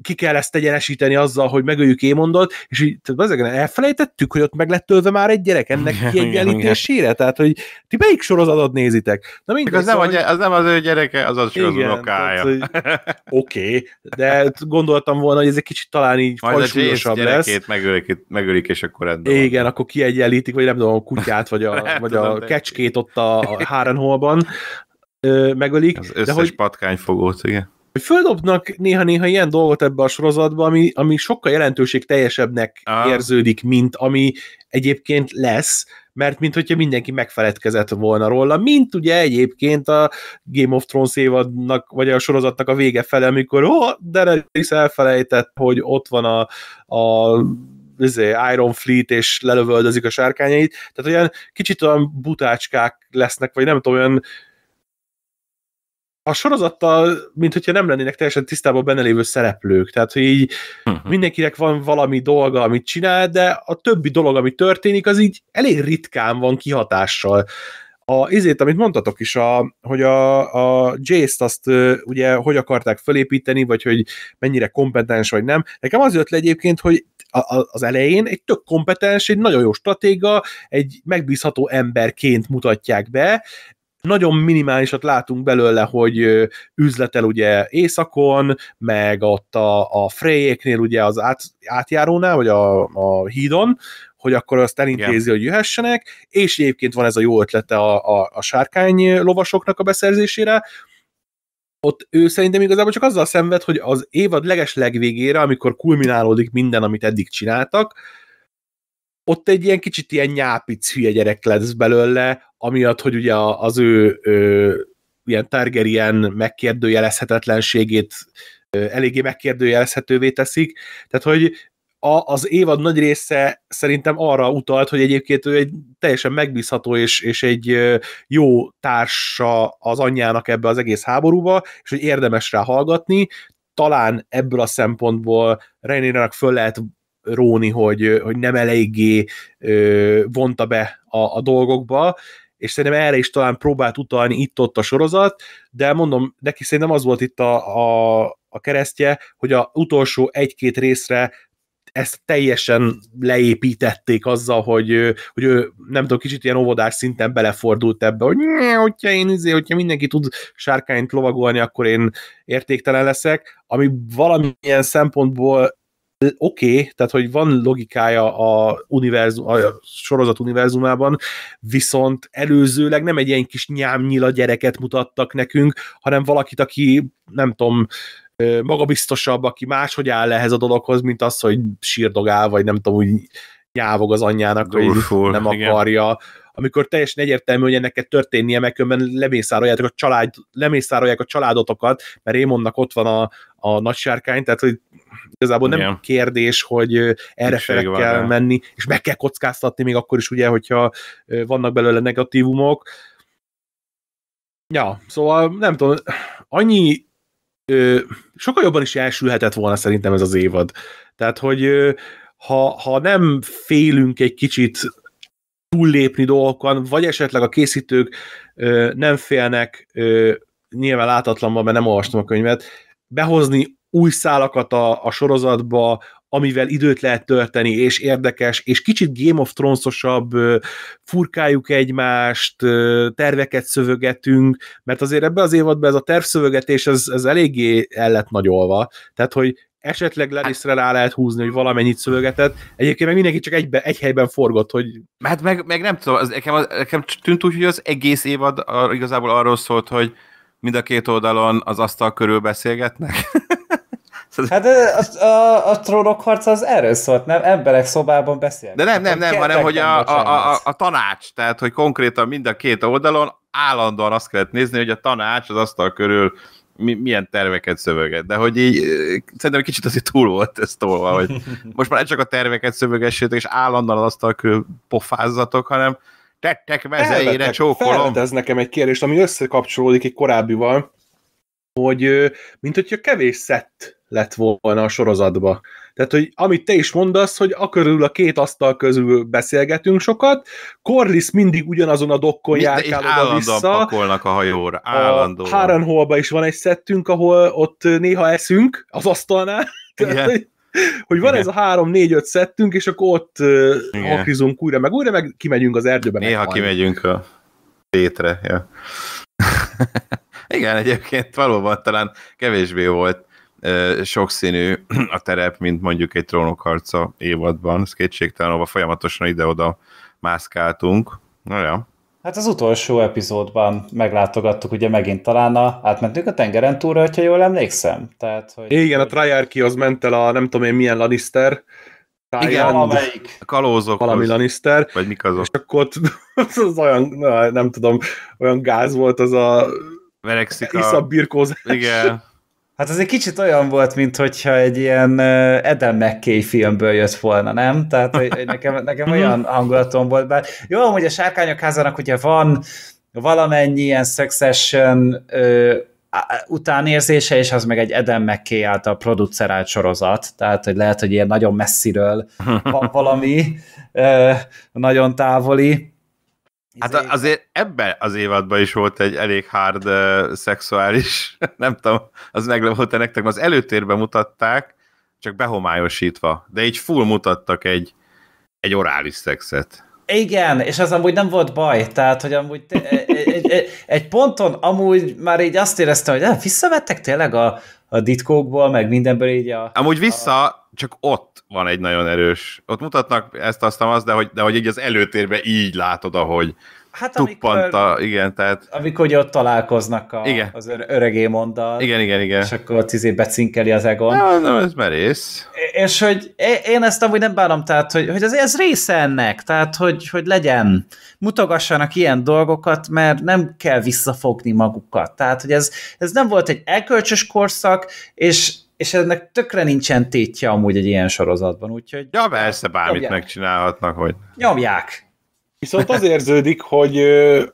ki kell ezt egyenesíteni azzal, hogy megöljük Émondot, és így tehát elfelejtettük, hogy ott meg lett ölve már egy gyerek ennek igen, kiegyenlítésére, igen. tehát hogy ti melyik sorozatot nézitek? Na mindegy, az, szóval, nem a, az nem az ő gyereke, az az igen, az unokája. Oké, okay, de gondoltam volna, hogy ez egy kicsit talán így Majd falsúlyosabb lesz. Megölik, megölik, és akkor rendben. Igen, akkor kiegyenlítik, vagy nem tudom, a kutyát, vagy a, vagy a kecskét ott a, a Fárenholban megölik. Az összes de hogy, patkányfogót, igen. Hogy földobnak néha-néha ilyen dolgot ebbe a sorozatba, ami, ami sokkal jelentőség teljesebbnek ah. érződik, mint ami egyébként lesz, mert mint hogyha mindenki megfeledkezett volna róla, mint ugye egyébként a Game of Thrones évadnak, vagy a sorozatnak a vége fele, amikor oh, Daenerys elfelejtett, hogy ott van a, a izé, Iron Fleet, és lelövöldözik a sárkányait. Tehát olyan kicsit olyan butácskák lesznek, vagy nem tudom, olyan a sorozattal, mint hogyha nem lennének teljesen tisztában benne lévő szereplők. Tehát, hogy így uh-huh. mindenkinek van valami dolga, amit csinál, de a többi dolog, ami történik, az így elég ritkán van kihatással. A izét, amit mondtatok is, a, hogy a, a Jace-t azt ugye hogy akarták felépíteni, vagy hogy mennyire kompetens vagy nem. Nekem az jött le egyébként, hogy az elején egy tök kompetens, egy nagyon jó stratéga, egy megbízható emberként mutatják be, nagyon minimálisat látunk belőle, hogy üzletel ugye éjszakon, meg ott a, a frejéknél ugye az át, átjárónál, vagy a, a hídon, hogy akkor azt elintézi, yeah. hogy jöhessenek, és egyébként van ez a jó ötlete a, a, a sárkány lovasoknak a beszerzésére, ott ő szerintem igazából csak azzal szenved, hogy az évad leges legvégére, amikor kulminálódik minden, amit eddig csináltak, ott egy ilyen kicsit ilyen nyápic hülye gyerek lesz belőle, amiatt, hogy ugye az ő, ő ilyen Targaryen megkérdőjelezhetetlenségét eléggé megkérdőjelezhetővé teszik, tehát hogy a, az évad nagy része szerintem arra utalt, hogy egyébként ő egy teljesen megbízható és, és egy jó társa az anyjának ebbe az egész háborúba, és hogy érdemes rá hallgatni, talán ebből a szempontból Reinérának föl lehet róni, hogy, hogy nem eléggé ö, vonta be a, a dolgokba, és szerintem erre is talán próbált utalni itt-ott a sorozat, de mondom, neki szerintem az volt itt a, a, a keresztje, hogy a utolsó egy-két részre ezt teljesen leépítették azzal, hogy, hogy ő nem tudom, kicsit ilyen óvodás szinten belefordult ebbe, hogy hogyha én, izé, hogyha mindenki tud sárkányt lovagolni, akkor én értéktelen leszek, ami valamilyen szempontból oké, okay, tehát hogy van logikája a, univerzum, a sorozat univerzumában, viszont előzőleg nem egy ilyen kis nyámnyila gyereket mutattak nekünk, hanem valakit, aki nem tudom, magabiztosabb, aki máshogy áll ehhez a dologhoz, mint az, hogy sírdogál, vagy nem tudom, hogy nyávog az anyjának, hogy nem akarja. Igen. Amikor teljesen egyértelmű, hogy ennek történnie, mert különben lemészárolják a, család, lemészárolják a családotokat, mert Rémonnak ott van a, a nagy sárkány, tehát hogy igazából nem igen. kérdés, hogy erre fel kell van, menni, és meg kell kockáztatni még akkor is, ugye, hogyha vannak belőle negatívumok. Ja, szóval nem tudom, annyi ö, sokkal jobban is elsülhetett volna szerintem ez az évad. Tehát, hogy ö, ha, ha nem félünk egy kicsit túllépni dolgokon, vagy esetleg a készítők ö, nem félnek, ö, nyilván látatlanban, mert nem olvastam a könyvet, behozni új szálakat a, a sorozatba, amivel időt lehet tölteni, és érdekes, és kicsit Game of Thrones-osabb, furkáljuk egymást, terveket szövögetünk, mert azért ebbe az évadban ez a tervszövögetés, ez, ez eléggé el lett nagyolva, tehát hogy esetleg Larissre rá lehet húzni, hogy valamennyit szövögetett, egyébként meg mindenki csak egybe, egy helyben forgott, hogy... Hát meg, meg nem tudom, az, nekem, az, nekem tűnt úgy, hogy az egész évad igazából arról szólt, hogy mind a két oldalon az asztal körül beszélgetnek. Szóval- hát az, a, a trónok harca az erről szólt, nem? Emberek szobában beszélnek. De nem, nem, nem, hanem hogy a, a, a, a tanács, tehát hogy konkrétan mind a két oldalon állandóan azt kellett nézni, hogy a tanács az asztal körül mi, milyen terveket szöveget, de hogy így szerintem egy kicsit azért túl volt ez tolva, hogy most már csak a terveket szövegessétek, és állandóan az asztal körül pofázzatok, hanem tettek vezeire csókolom. Ez nekem egy kérdés, ami összekapcsolódik egy korábbival, hogy mint hogyha kevés szett lett volna a sorozatba. Tehát, hogy amit te is mondasz, hogy a körül a két asztal közül beszélgetünk sokat, Corliss mindig ugyanazon a dokkon járkál oda-vissza. pakolnak a hajóra, állandóan. A is van egy szettünk, ahol ott néha eszünk az asztalnál. Tehát, hogy, hogy van Igen. ez a három, négy, öt szettünk, és akkor ott Igen. újra, meg újra, meg kimegyünk az erdőbe. Néha meghalni. kimegyünk a tétre, ja. Igen, egyébként valóban talán kevésbé volt sokszínű a terep, mint mondjuk egy trónokharca évadban. Ez ahol folyamatosan ide-oda mászkáltunk. Na ja. Hát az utolsó epizódban meglátogattuk ugye megint talán a, átmentünk a tengeren túlra, hogyha jól emlékszem. Tehát, hogy, Igen, hogy... a Triarchy az ment el a nem tudom én milyen Lannister, Táján, Igen, amelyik. Kalózok. Valami Lannister. Vagy mik azok. És akkor ott, az olyan, nem tudom, olyan gáz volt az a verekszik a... Iszap birkózás. Igen. Hát ez egy kicsit olyan volt, mint hogyha egy ilyen Adam McKay filmből jött volna, nem? Tehát hogy, hogy nekem, nekem mhm. olyan hangulatom volt, bár jó, hogy a Sárkányok házának ugye van valamennyi ilyen succession ö, utánérzése, és az meg egy Adam McKay által producerált sorozat, tehát hogy lehet, hogy ilyen nagyon messziről van valami, ö, nagyon távoli, Hát izé- azért ebben az évadban is volt egy elég hard uh, szexuális, nem tudom, az meg volt -e nektek, az előtérben mutatták, csak behomályosítva, de így full mutattak egy, egy orális szexet. Igen, és az amúgy nem volt baj, tehát, hogy amúgy egy, egy, egy, e- e- egy ponton amúgy már így azt éreztem, hogy nem, visszavettek tényleg a, a ditkókból, meg mindenből így a... Amúgy vissza, a... csak ott van egy nagyon erős, ott mutatnak ezt, azt azt, de hogy, de hogy így az előtérbe így látod, ahogy hát tuppanta, amikor, igen, tehát... Amikor hogy ott találkoznak a, igen. az öregé öregémonddal. Igen, igen, igen. És akkor ott izé becinkeli az Egon. Ja, no, ez merész. És hogy én ezt amúgy nem bánom, tehát hogy, hogy ez, ez része ennek, tehát hogy, hogy legyen. Mutogassanak ilyen dolgokat, mert nem kell visszafogni magukat. Tehát, hogy ez, ez nem volt egy elkölcsös korszak, és és ennek tökre nincsen tétje amúgy egy ilyen sorozatban, úgyhogy... Ja, persze, bármit nyomják. megcsinálhatnak, hogy... Nyomják! Viszont az érződik, hogy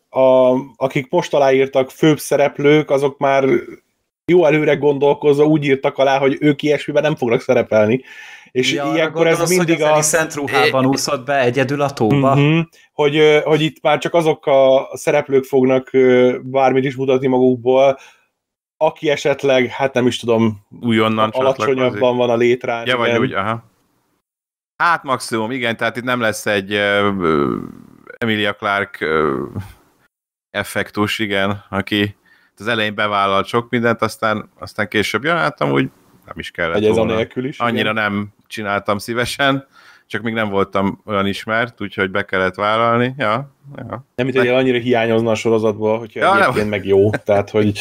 a, akik most aláírtak főbb szereplők, azok már jó előre gondolkozva úgy írtak alá, hogy ők ilyesmiben nem fognak szerepelni. És ja, ilyenkor ez az, mindig a... Szent ruhában úszott be egyedül a tóba. Uh-huh. Hogy, hogy itt már csak azok a szereplők fognak bármit is mutatni magukból, aki esetleg, hát nem is tudom, újonnan alacsonyabban van a létrán. Ja, vagy úgy, aha. Hát maximum, igen, tehát itt nem lesz egy uh, Emilia Clark uh, effektus, igen, aki az elején bevállalt sok mindent, aztán, aztán később jön, hát amúgy nem is kellett Egy ez a is. Annyira igen. nem csináltam szívesen, csak még nem voltam olyan ismert, úgyhogy be kellett vállalni. Ja, ja. Nem, mint hogy annyira hiányozna a sorozatból, hogyha ja, egyébként nem. meg jó, tehát hogy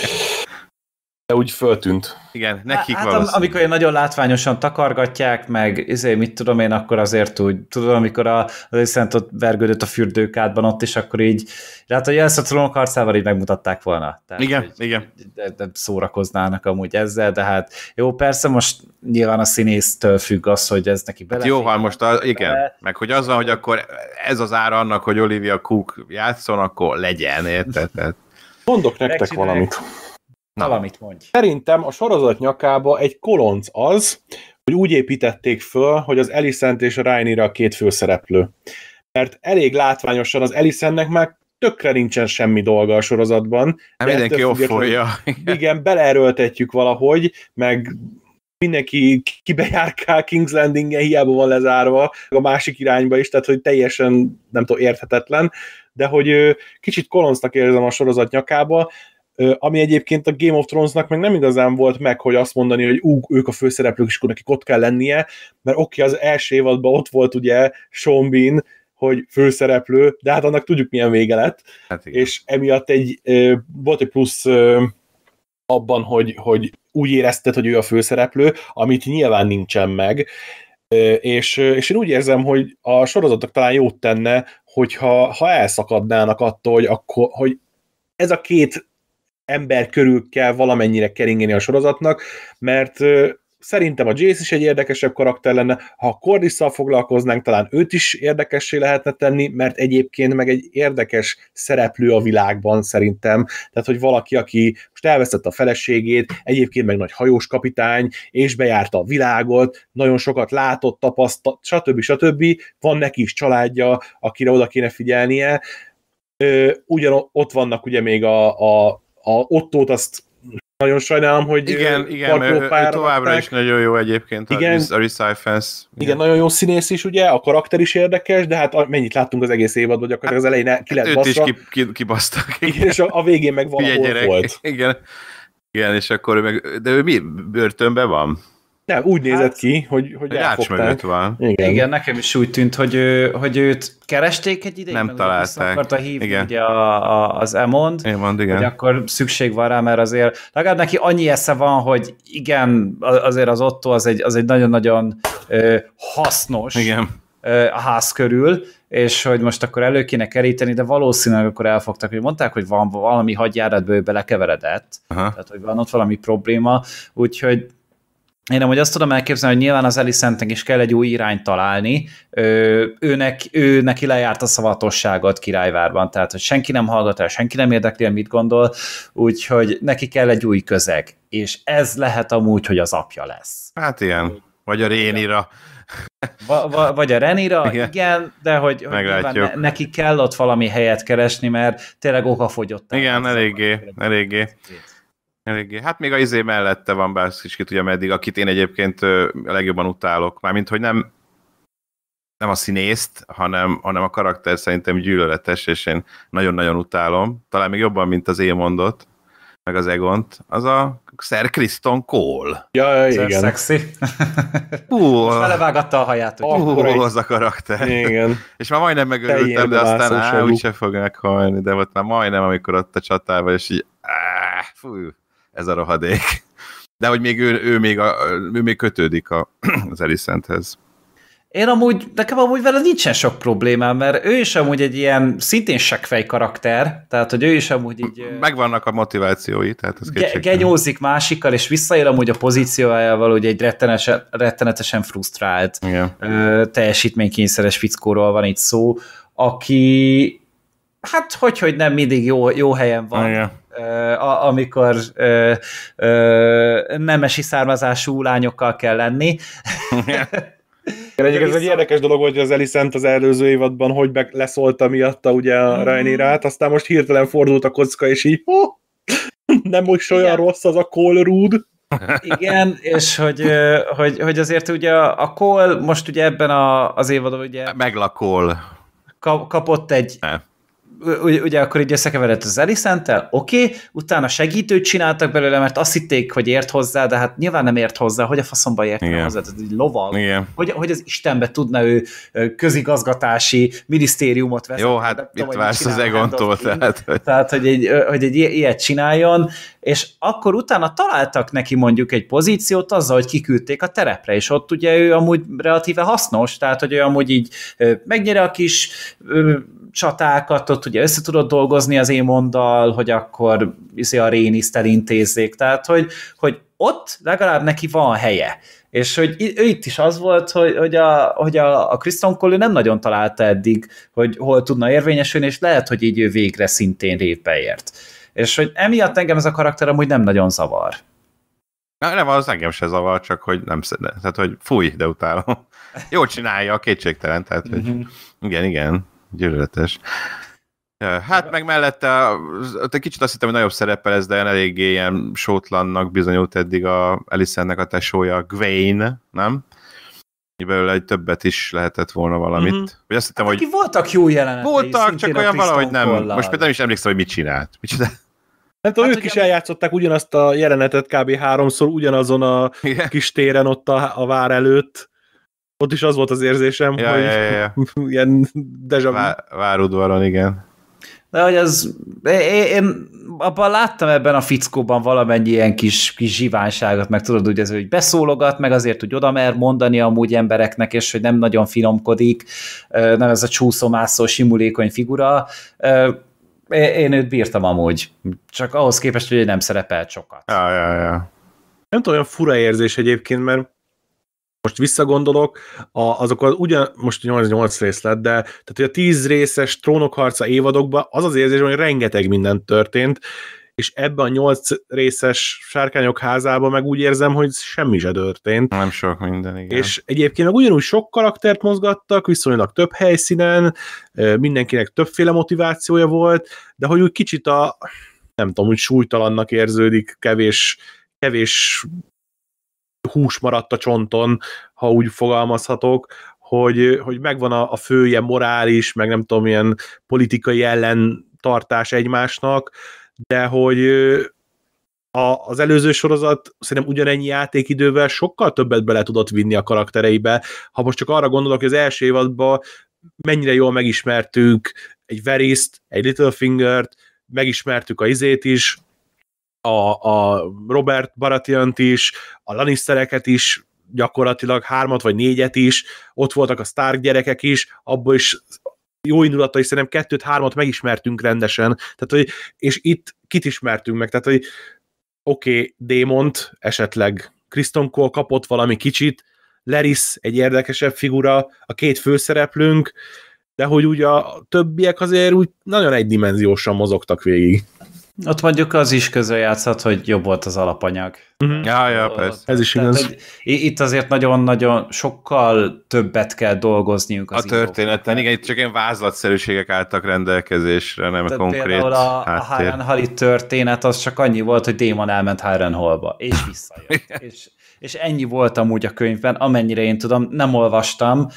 de úgy föltűnt. Igen, nekik hát, valószínű. amikor én nagyon látványosan takargatják, meg izé, mit tudom én, akkor azért úgy, tudom, amikor a, az Iszent ott vergődött a fürdőkádban ott, és akkor így, hát hogy ezt a trónok harcával így megmutatták volna. Tehát, igen, hogy, igen. De, de, szórakoznának amúgy ezzel, de hát jó, persze most nyilván a színésztől függ az, hogy ez neki hát bele. Jó, ha most a, igen, bele. meg hogy az van, hogy akkor ez az ára annak, hogy Olivia Cook játszon, akkor legyen, érted? Mondok nektek valamit. Na. Valamit mondj. Szerintem a sorozat nyakába egy kolonc az, hogy úgy építették föl, hogy az Eliszent és a Rhaenyra a két főszereplő. Mert elég látványosan az Elisennek már tökre nincsen semmi dolga a sorozatban. Nem hát mindenki offolja. Igen, beleerőltetjük valahogy, meg mindenki kibejárkál King's landing hiába van lezárva, a másik irányba is, tehát hogy teljesen, nem tudom, érthetetlen, de hogy kicsit kolonznak érzem a sorozat nyakába, ami egyébként a Game of Thrones-nak meg nem igazán volt meg, hogy azt mondani, hogy ú, ők a főszereplők, és akkor nekik ott kell lennie, mert oké, okay, az első évadban ott volt ugye Sean Bean, hogy főszereplő, de hát annak tudjuk milyen vége lett, hát és emiatt egy, volt egy plusz abban, hogy, hogy úgy érezted, hogy ő a főszereplő, amit nyilván nincsen meg, és, és én úgy érzem, hogy a sorozatok talán jót tenne, hogyha ha elszakadnának attól, hogy, akkor, hogy ez a két ember körül kell valamennyire keringeni a sorozatnak, mert szerintem a Jace is egy érdekesebb karakter lenne, ha cordis foglalkoznánk, talán őt is érdekessé lehetne tenni, mert egyébként meg egy érdekes szereplő a világban szerintem, tehát hogy valaki, aki most elvesztett a feleségét, egyébként meg nagy hajós kapitány, és bejárta a világot, nagyon sokat látott, tapasztalt, stb. stb. Van neki is családja, akire oda kéne figyelnie, ugyan ott vannak ugye még a, a a Ottót azt nagyon sajnálom, hogy igen, igen, mert ő továbbra is nagyon jó egyébként igen, a Recyfence. Igen. igen, nagyon jó színész is ugye, a karakter is érdekes, de hát mennyit láttunk az egész évadban, akkor az elején ki hát lett hát baszra. is kibasztak. Ki, ki igen. igen, és a, a végén meg valahol volt. Igen. igen, és akkor meg, de ő mi, börtönben van? Nem, úgy nézett hát, ki, hogy, hogy, hogy mögött van. Igen. Igen, nekem is úgy tűnt, hogy, ő, hogy őt keresték egy ideig. Nem találták. a hív igen. ugye a, a, az Emond, Emond igen. hogy akkor szükség van rá, mert azért legalább neki annyi esze van, hogy igen, azért az Otto az egy, az egy nagyon-nagyon ö, hasznos igen. Ö, a ház körül, és hogy most akkor elő kéne keríteni, de valószínűleg akkor elfogtak, hogy mondták, hogy van valami hadjáratből belekeveredett, Aha. tehát hogy van ott valami probléma, úgyhogy én amúgy azt tudom elképzelni, hogy nyilván az Eliszentnek is kell egy új irányt találni. Ö, őnek, ő neki lejárt a szavatosságot királyvárban, tehát hogy senki nem hallgat el, senki nem érdekli, mit gondol, úgyhogy neki kell egy új közeg. És ez lehet amúgy, hogy az apja lesz. Hát ilyen, vagy a Rénira. Va, va, vagy a Renira, igen, igen de hogy, hogy ne, neki kell ott valami helyet keresni, mert tényleg okafogyott. Igen, szóval eléggé, eléggé. Eléggé. Hát még a izé mellette van Bász is, ki tudja meddig, akit én egyébként a legjobban utálok. Mármint, hogy nem, nem a színészt, hanem, hanem a karakter szerintem gyűlöletes, és én nagyon-nagyon utálom. Talán még jobban, mint az émondot, meg az Egont. Az a Sir Kriston Cole. Ja, igen. Szexi. Hú, belevágatta a haját. Hú, egy... az a karakter. Igen. És már majdnem megörültem, de aztán á, úgyse fognak halni, de volt már majdnem, amikor ott a csatában, és így áh, fú ez a rohadék. De hogy még ő, ő, még, a, ő még kötődik a, az Eliszenthez. Én amúgy, nekem amúgy vele nincsen sok problémám, mert ő is amúgy egy ilyen szintén sekfej karakter, tehát hogy ő is amúgy így... Megvannak a motivációi, tehát ez ge Genyózik másikkal, és visszaél amúgy a pozíciójával, hogy egy rettenesen, rettenetesen frusztrált, Igen. teljesítménykényszeres fickóról van itt szó, aki hát hogy, hogy nem mindig jó, jó helyen van. Ah, yeah. amikor ö, ö, nemesi származású lányokkal kell lenni. Yeah. Én egyébként ez egy érdekes dolog, hogy az Eliszent az előző évadban hogy be leszólta miatta ugye a mm. Rainirát, aztán most hirtelen fordult a kocka, és így oh, nem most olyan Igen. rossz az a Cole Igen, és hogy, hogy, hogy azért ugye a Cole most ugye ebben a, az évadban ugye... Meglakol. Kapott egy, ne ugye akkor így összekeveredett az Eliszenttel, oké, okay, utána segítőt csináltak belőle, mert azt hitték, hogy ért hozzá, de hát nyilván nem ért hozzá, hogy a faszomba ért Igen. hozzá, tehát egy lovag, Igen. Hogy, hogy az Istenbe tudna ő közigazgatási minisztériumot vezetni. Jó, hát tudom, itt vársz az Egontól, tehát. Hogy... Tehát, hogy egy, hogy egy ilyet csináljon, és akkor utána találtak neki mondjuk egy pozíciót azzal, hogy kiküldték a terepre, és ott ugye ő amúgy relatíve hasznos, tehát, hogy ő amúgy így megnyere a kis csatákat ott ugye össze tudod dolgozni az émondal, hogy akkor viszi a réniszt elintézzék, tehát hogy, hogy ott legalább neki van helye. És hogy ő itt is az volt, hogy, hogy a, hogy a, a Kriston nem nagyon találta eddig, hogy hol tudna érvényesülni, és lehet, hogy így ő végre szintén répe ért. És hogy emiatt engem ez a karakter amúgy nem nagyon zavar. Na, nem, az engem se zavar, csak hogy nem szedem. Tehát, hogy fúj, de utálom. Jó csinálja, kétségtelen. Tehát, hogy mhm. igen, igen. Gyűlöletes. Hát meg mellette, te kicsit azt hittem, hogy nagyobb szerepel ez, de eléggé ilyen sótlannak bizonyult eddig a Elisennek a tesója, Gwayne, nem? Belőle egy többet is lehetett volna valamit. Mm-hmm. Vagy azt hittem, hát, hogy... voltak jó jelenetek. Voltak, csak olyan valahogy nem. Kollal. Most például nem is emlékszem, hogy mit csinált. Mit csinált? Nem tudom, hát, ők is is eljátszották ugyanazt a jelenetet kb. háromszor ugyanazon a Igen. kis téren ott a, a vár előtt ott is az volt az érzésem, ja, hogy ja, ja, ja. ilyen deja Vá, Várudvaron, igen. De hogy az, én, én abban láttam ebben a fickóban valamennyi ilyen kis, kis zsivánságot, meg tudod, hogy ez, hogy beszólogat, meg azért, hogy oda mer mondani amúgy embereknek, és hogy nem nagyon finomkodik, nem ez a csúszomászó, simulékony figura. Én őt bírtam amúgy, csak ahhoz képest, hogy nem szerepelt sokat. Ja, ja, ja. Nem tudom, olyan fura érzés egyébként, mert most visszagondolok, a, azok az ugyan, most 88 rész lett, de tehát hogy a 10 részes trónokharca évadokban az az érzés, hogy rengeteg minden történt, és ebben a 8 részes sárkányok házában meg úgy érzem, hogy semmi se történt. Nem sok minden, igen. És egyébként meg ugyanúgy sok karaktert mozgattak, viszonylag több helyszínen, mindenkinek többféle motivációja volt, de hogy úgy kicsit a, nem tudom, úgy súlytalannak érződik, kevés kevés hús maradt a csonton, ha úgy fogalmazhatok, hogy, hogy megvan a, a fő ilyen morális, meg nem tudom, ilyen politikai ellentartás egymásnak, de hogy a, az előző sorozat szerintem ugyanennyi játékidővel sokkal többet bele tudott vinni a karaktereibe. Ha most csak arra gondolok, hogy az első évadban mennyire jól megismertük egy Veriszt, egy Littlefingert, megismertük a izét is, a, a Robert Baratheon-t is, a Lannistereket is, gyakorlatilag hármat vagy négyet is, ott voltak a Stark gyerekek is, abból is jó indulatai szerintem kettőt-hármat megismertünk rendesen, tehát, hogy, és itt kit ismertünk meg, tehát hogy oké, okay, Démont esetleg Kriston Cole kapott valami kicsit, Leris egy érdekesebb figura, a két főszereplőnk, de hogy ugye a többiek azért úgy nagyon egydimenziósan mozogtak végig. Ott mondjuk az is játszhat, hogy jobb volt az alapanyag. Uh-huh. Ja, ja, persze. Ez is igaz. Tehát, itt azért nagyon-nagyon sokkal többet kell dolgozniuk az A történeten, igen, itt csak ilyen vázlatszerűségek álltak rendelkezésre, nem De konkrét a, a Hali történet az csak annyi volt, hogy Démon elment Harrenhalba, és visszajött. és, és ennyi volt amúgy a könyvben, amennyire én tudom, nem olvastam,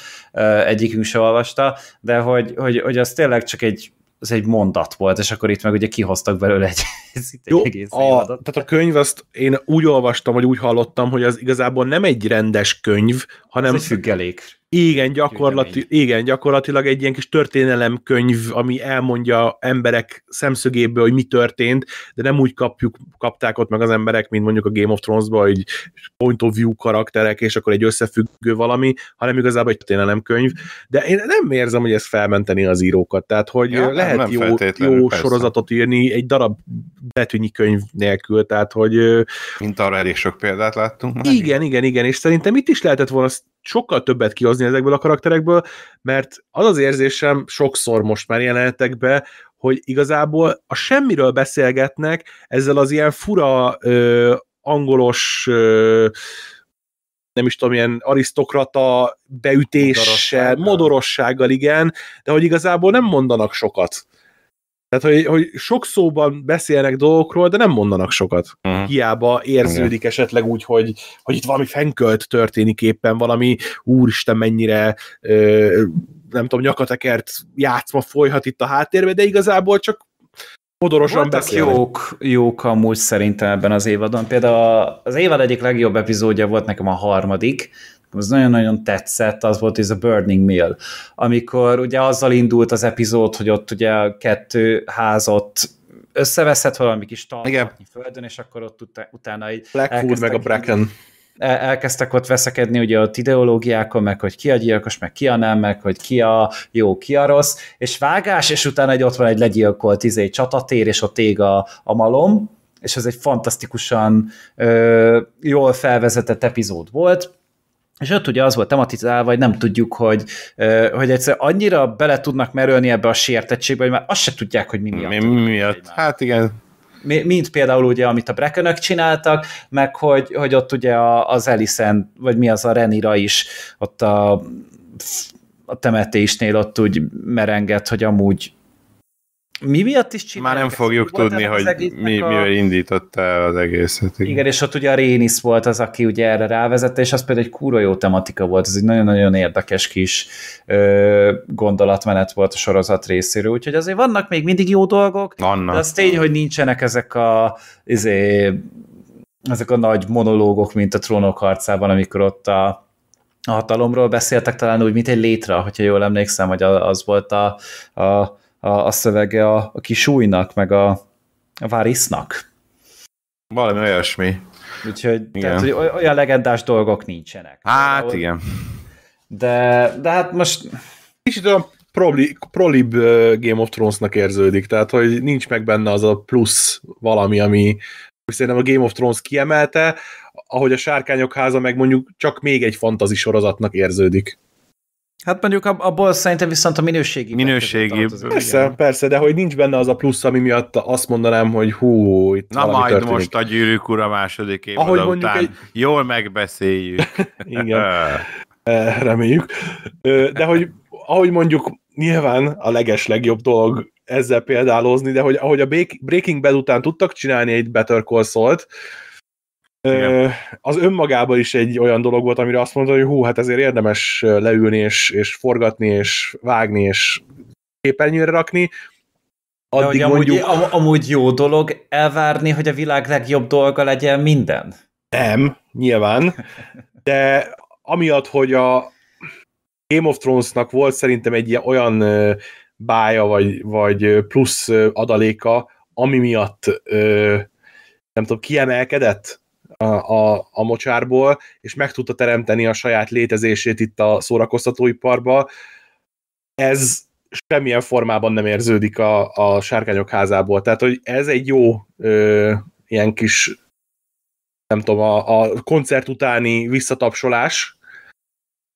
egyikünk se olvasta, de hogy, hogy, hogy az tényleg csak egy az egy mondat volt, és akkor itt meg ugye kihoztak belőle egy, ez itt Jó, egész a, Tehát a könyv azt én úgy olvastam, vagy úgy hallottam, hogy az igazából nem egy rendes könyv, hanem... Ez egy függelék igen, gyakorlati, igen, gyakorlatilag egy ilyen kis történelemkönyv, ami elmondja emberek szemszögéből, hogy mi történt, de nem úgy kapjuk, kapták ott meg az emberek, mint mondjuk a Game of Thrones-ba, hogy point of view karakterek, és akkor egy összefüggő valami, hanem igazából egy történelemkönyv. De én nem érzem, hogy ez felmenteni az írókat. Tehát, hogy ja, lehet nem, nem jó, jó sorozatot írni egy darab betűnyi könyv nélkül, tehát, hogy... Mint arra elég sok példát láttunk. Már igen, igen, igen, és szerintem itt is lehetett volna sokkal többet kihozni ezekből a karakterekből, mert az az érzésem sokszor most már be, hogy igazából a semmiről beszélgetnek ezzel az ilyen fura ö, angolos ö, nem is tudom, ilyen arisztokrata beütéssel, modorossággal, igen, de hogy igazából nem mondanak sokat. Tehát, hogy, hogy sok szóban beszélnek dolgokról, de nem mondanak sokat. Uh-huh. Hiába érződik Igen. esetleg úgy, hogy, hogy itt valami fenkölt történik éppen, valami úristen mennyire ö, nem tudom, nyakatekert játszma folyhat itt a háttérbe, de igazából csak Podorosan Voltak beszélnek. jók, jók amúgy szerintem ebben az évadon. Például az évad egyik legjobb epizódja volt nekem a harmadik, az nagyon-nagyon tetszett, az volt ez a Burning Mill, amikor ugye azzal indult az epizód, hogy ott ugye kettő házat összeveszett valami kis talpatnyi földön, és akkor ott ut utána egy Blackwood meg a Bracken e-, elkezdtek ott veszekedni ugye a ideológiákon, meg hogy ki a gyilkos, meg ki a nem, meg hogy ki a jó, ki a rossz, és vágás, és utána egy ott van egy legyilkolt izé, csatatér, és ott ég a, a malom, és ez egy fantasztikusan ö, jól felvezetett epizód volt, és ott ugye az volt tematizálva, hogy nem tudjuk, hogy, hogy egyszer annyira bele tudnak merülni ebbe a sértettségbe, hogy már azt se tudják, hogy mi miatt. Mi, mi miatt? Hát igen, mint például ugye, amit a Brekönök csináltak, meg hogy, hogy ott ugye az Ellison, vagy mi az a Renira is, ott a, a temetésnél ott úgy merengett, hogy amúgy mi miatt is csinálják? Már nem fogjuk ezt, tudni, hogy mi, a... mivel indította el az egészet. Igen. igen, és ott ugye a Rénisz volt az, aki ugye erre rávezette, és az például egy kúra jó tematika volt, ez egy nagyon-nagyon érdekes kis ö, gondolatmenet volt a sorozat részéről, úgyhogy azért vannak még mindig jó dolgok, vannak. de az tény, hogy nincsenek ezek a izé, ezek a nagy monológok, mint a trónok harcában, amikor ott a a hatalomról beszéltek talán úgy, mint egy létre, hogyha jól emlékszem, hogy az volt a, a a, a szövege a, a kis újnak, meg a, a Várisznak. Valami olyasmi. Úgyhogy igen. tehát, hogy olyan legendás dolgok nincsenek. Hát Például, igen. De, de hát most... Kicsit olyan prolib, prolib Game of Thrones-nak érződik, tehát hogy nincs meg benne az a plusz valami, ami szerintem a Game of Thrones kiemelte, ahogy a Sárkányok háza meg mondjuk csak még egy fantazi sorozatnak érződik. Hát mondjuk abból szerintem viszont a minőségi. Minőségi. Persze, igen. persze, de hogy nincs benne az a plusz, ami miatt azt mondanám, hogy hú, itt Na majd történik. most a gyűrűk ura második évad Ahogy mondjuk után egy... jól megbeszéljük. igen. E, reméljük. De hogy ahogy mondjuk nyilván a leges legjobb dolog ezzel példálozni, de hogy ahogy a Breaking Bad után tudtak csinálni egy Better Call Saul-t, igen. az önmagában is egy olyan dolog volt, amire azt mondta, hogy hú, hát ezért érdemes leülni, és, és forgatni, és vágni, és képernyőre rakni, Addig De, mondjuk... amúgy, amúgy jó dolog elvárni, hogy a világ legjobb dolga legyen minden? Nem, nyilván. De amiatt, hogy a Game of Thrones-nak volt szerintem egy ilyen olyan bája, vagy, vagy plusz adaléka, ami miatt nem tudom, kiemelkedett, a, a, a mocsárból, és meg tudta teremteni a saját létezését itt a szórakoztatóiparba. Ez semmilyen formában nem érződik a, a sárkányok házából. Tehát, hogy ez egy jó ö, ilyen kis nem tudom, a, a koncert utáni visszatapsolás,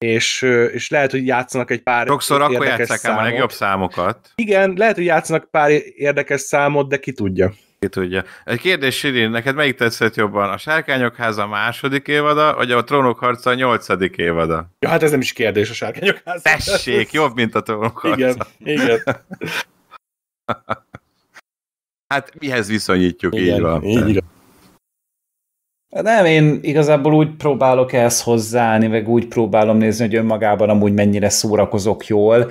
és, és lehet, hogy játszanak egy pár Sokszor akkor játszák számot. a legjobb számokat. Igen, lehet, hogy játszanak pár érdekes számot, de ki tudja ki tudja. Egy kérdés, Sirin, neked melyik tetszett jobban? A Sárkányok háza második évada, vagy a Trónok harca a nyolcadik évada? Ja, hát ez nem is kérdés a Sárkányok háza. Tessék, jobb, mint a Trónok harca. Igen, igen. hát mihez viszonyítjuk, igen, így van. Így van. Hát nem, én igazából úgy próbálok ehhez hozzáállni, meg úgy próbálom nézni, hogy önmagában amúgy mennyire szórakozok jól,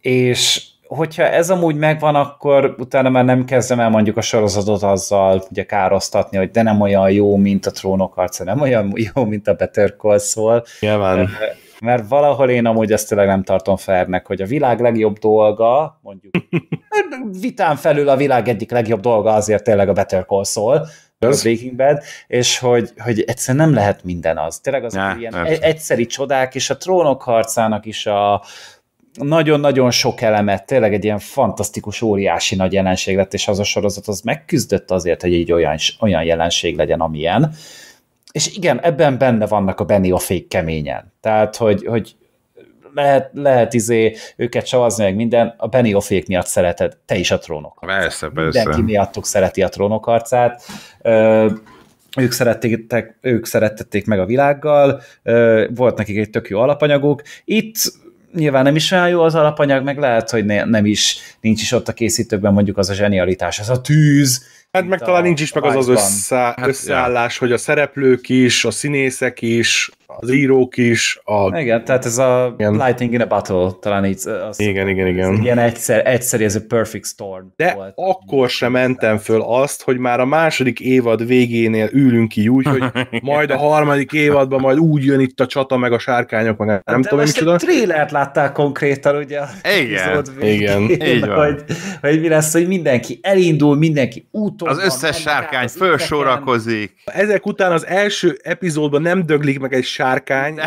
és hogyha ez amúgy megvan, akkor utána már nem kezdem el mondjuk a sorozatot azzal ugye károsztatni, hogy de nem olyan jó, mint a trónok arca, nem olyan jó, mint a Better Call Saul. Nyilván. mert valahol én amúgy ezt tényleg nem tartom fernek, hogy a világ legjobb dolga, mondjuk vitán felül a világ egyik legjobb dolga azért tényleg a Better Call Saul, az Breaking Bad, és hogy, hogy egyszerűen nem lehet minden az. Tényleg az ne, ilyen nem. E- egyszeri csodák, és a trónok harcának is a, nagyon-nagyon sok elemet, tényleg egy ilyen fantasztikus, óriási nagy jelenség lett, és az a sorozat az megküzdött azért, hogy így olyan, olyan jelenség legyen, amilyen. És igen, ebben benne vannak a Benny a fék keményen. Tehát, hogy, hogy lehet, lehet izé őket csavazni, meg minden, a Benny Offék miatt szereted, te is a trónok Persze, persze. Mindenki miattuk szereti a trónok arcát. Ö, ők, szerették, ők szerettették meg a világgal, ö, volt nekik egy tök jó alapanyaguk. Itt nyilván nem is olyan jó az alapanyag, meg lehet, hogy ne, nem is, nincs is ott a készítőkben mondjuk az a zsenialitás, az a tűz, Hát meg talán nincs is meg az az össze, hát, összeállás, hát, hogy a szereplők is, a színészek is, az írók is. A... Igen, tehát ez a igen. Lighting in a Battle, talán így. Az, igen, igen, igen. Ez ilyen egyszer, egyszerű, ez a Perfect Storm De volt. akkor sem mentem föl azt, hogy már a második évad végénél ülünk ki úgy, hogy majd a harmadik évadban majd úgy jön itt a csata, meg a sárkányok, meg nem de tudom, most micsoda. Trélert láttál konkrétan, ugye? Igen, végén, igen, így van. Hogy, hogy mi lesz, hogy mindenki elindul, mindenki út az összes sárkány fölsorakozik. Ezek után az első epizódban nem döglik meg egy sárkány,